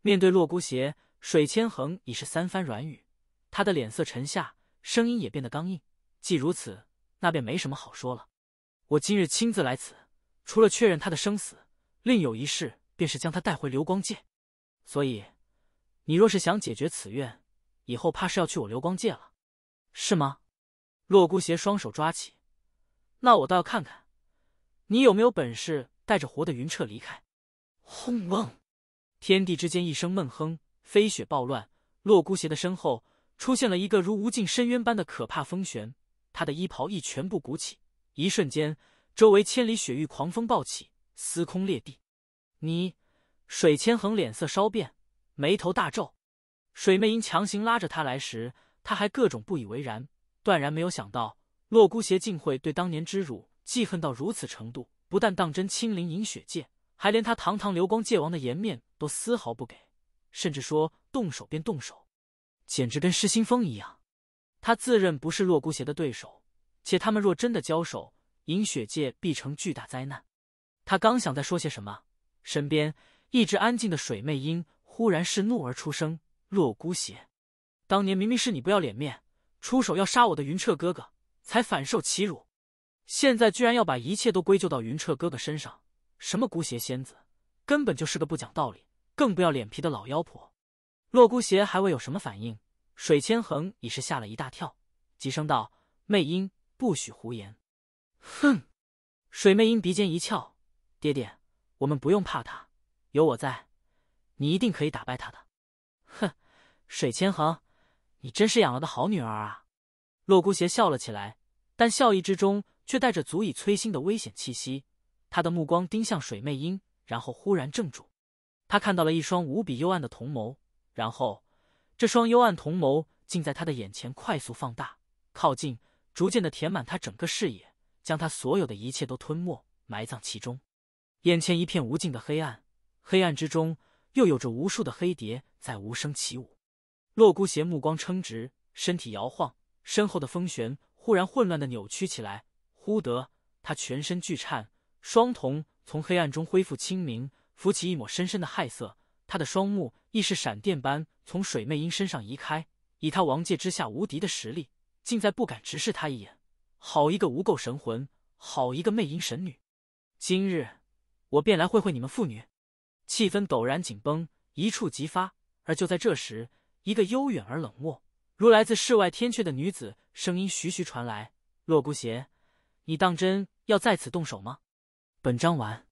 面对洛孤邪，水千恒已是三番软语，他的脸色沉下，声音也变得刚硬。既如此，那便没什么好说了。我今日亲自来此，除了确认他的生死，另有一事便是将他带回流光界。所以。你若是想解决此愿，以后怕是要去我流光界了，是吗？洛孤邪双手抓起，那我倒要看看，你有没有本事带着活的云彻离开。轰隆！天地之间一声闷哼，飞雪暴乱。洛孤邪的身后出现了一个如无尽深渊般的可怕风旋，他的衣袍亦全部鼓起。一瞬间，周围千里雪域狂风暴起，司空裂地。你，水千衡脸色稍变。眉头大皱，水魅音强行拉着他来时，他还各种不以为然，断然没有想到洛孤邪竟会对当年之辱记恨到如此程度，不但当真亲临饮血界，还连他堂堂流光界王的颜面都丝毫不给，甚至说动手便动手，简直跟失心疯一样。他自认不是洛孤邪的对手，且他们若真的交手，饮血界必成巨大灾难。他刚想再说些什么，身边一直安静的水魅音。忽然，是怒而出声。洛孤邪，当年明明是你不要脸面，出手要杀我的云彻哥哥，才反受欺辱。现在居然要把一切都归咎到云彻哥哥身上，什么孤邪仙子，根本就是个不讲道理、更不要脸皮的老妖婆。洛孤邪还未有什么反应，水千恒已是吓了一大跳，急声道：“魅音，不许胡言！”哼，水魅音鼻尖一翘：“爹爹，我们不用怕他，有我在。”你一定可以打败他的，哼！水千行，你真是养了个好女儿啊！洛孤邪笑了起来，但笑意之中却带着足以摧心的危险气息。他的目光盯向水魅音，然后忽然怔住。他看到了一双无比幽暗的瞳眸，然后这双幽暗瞳眸竟在他的眼前快速放大、靠近，逐渐的填满他整个视野，将他所有的一切都吞没、埋葬其中。眼前一片无尽的黑暗，黑暗之中。又有着无数的黑蝶在无声起舞，洛孤邪目光撑直，身体摇晃，身后的风旋忽然混乱的扭曲起来。忽得，他全身剧颤，双瞳从黑暗中恢复清明，浮起一抹深深的骇色。他的双目亦是闪电般从水魅音身上移开。以他王界之下无敌的实力，竟在不敢直视他一眼。好一个无垢神魂，好一个魅音神女！今日，我便来会会你们父女。气氛陡然紧绷，一触即发。而就在这时，一个悠远而冷漠，如来自世外天阙的女子声音徐徐传来：“洛孤邪，你当真要在此动手吗？”本章完。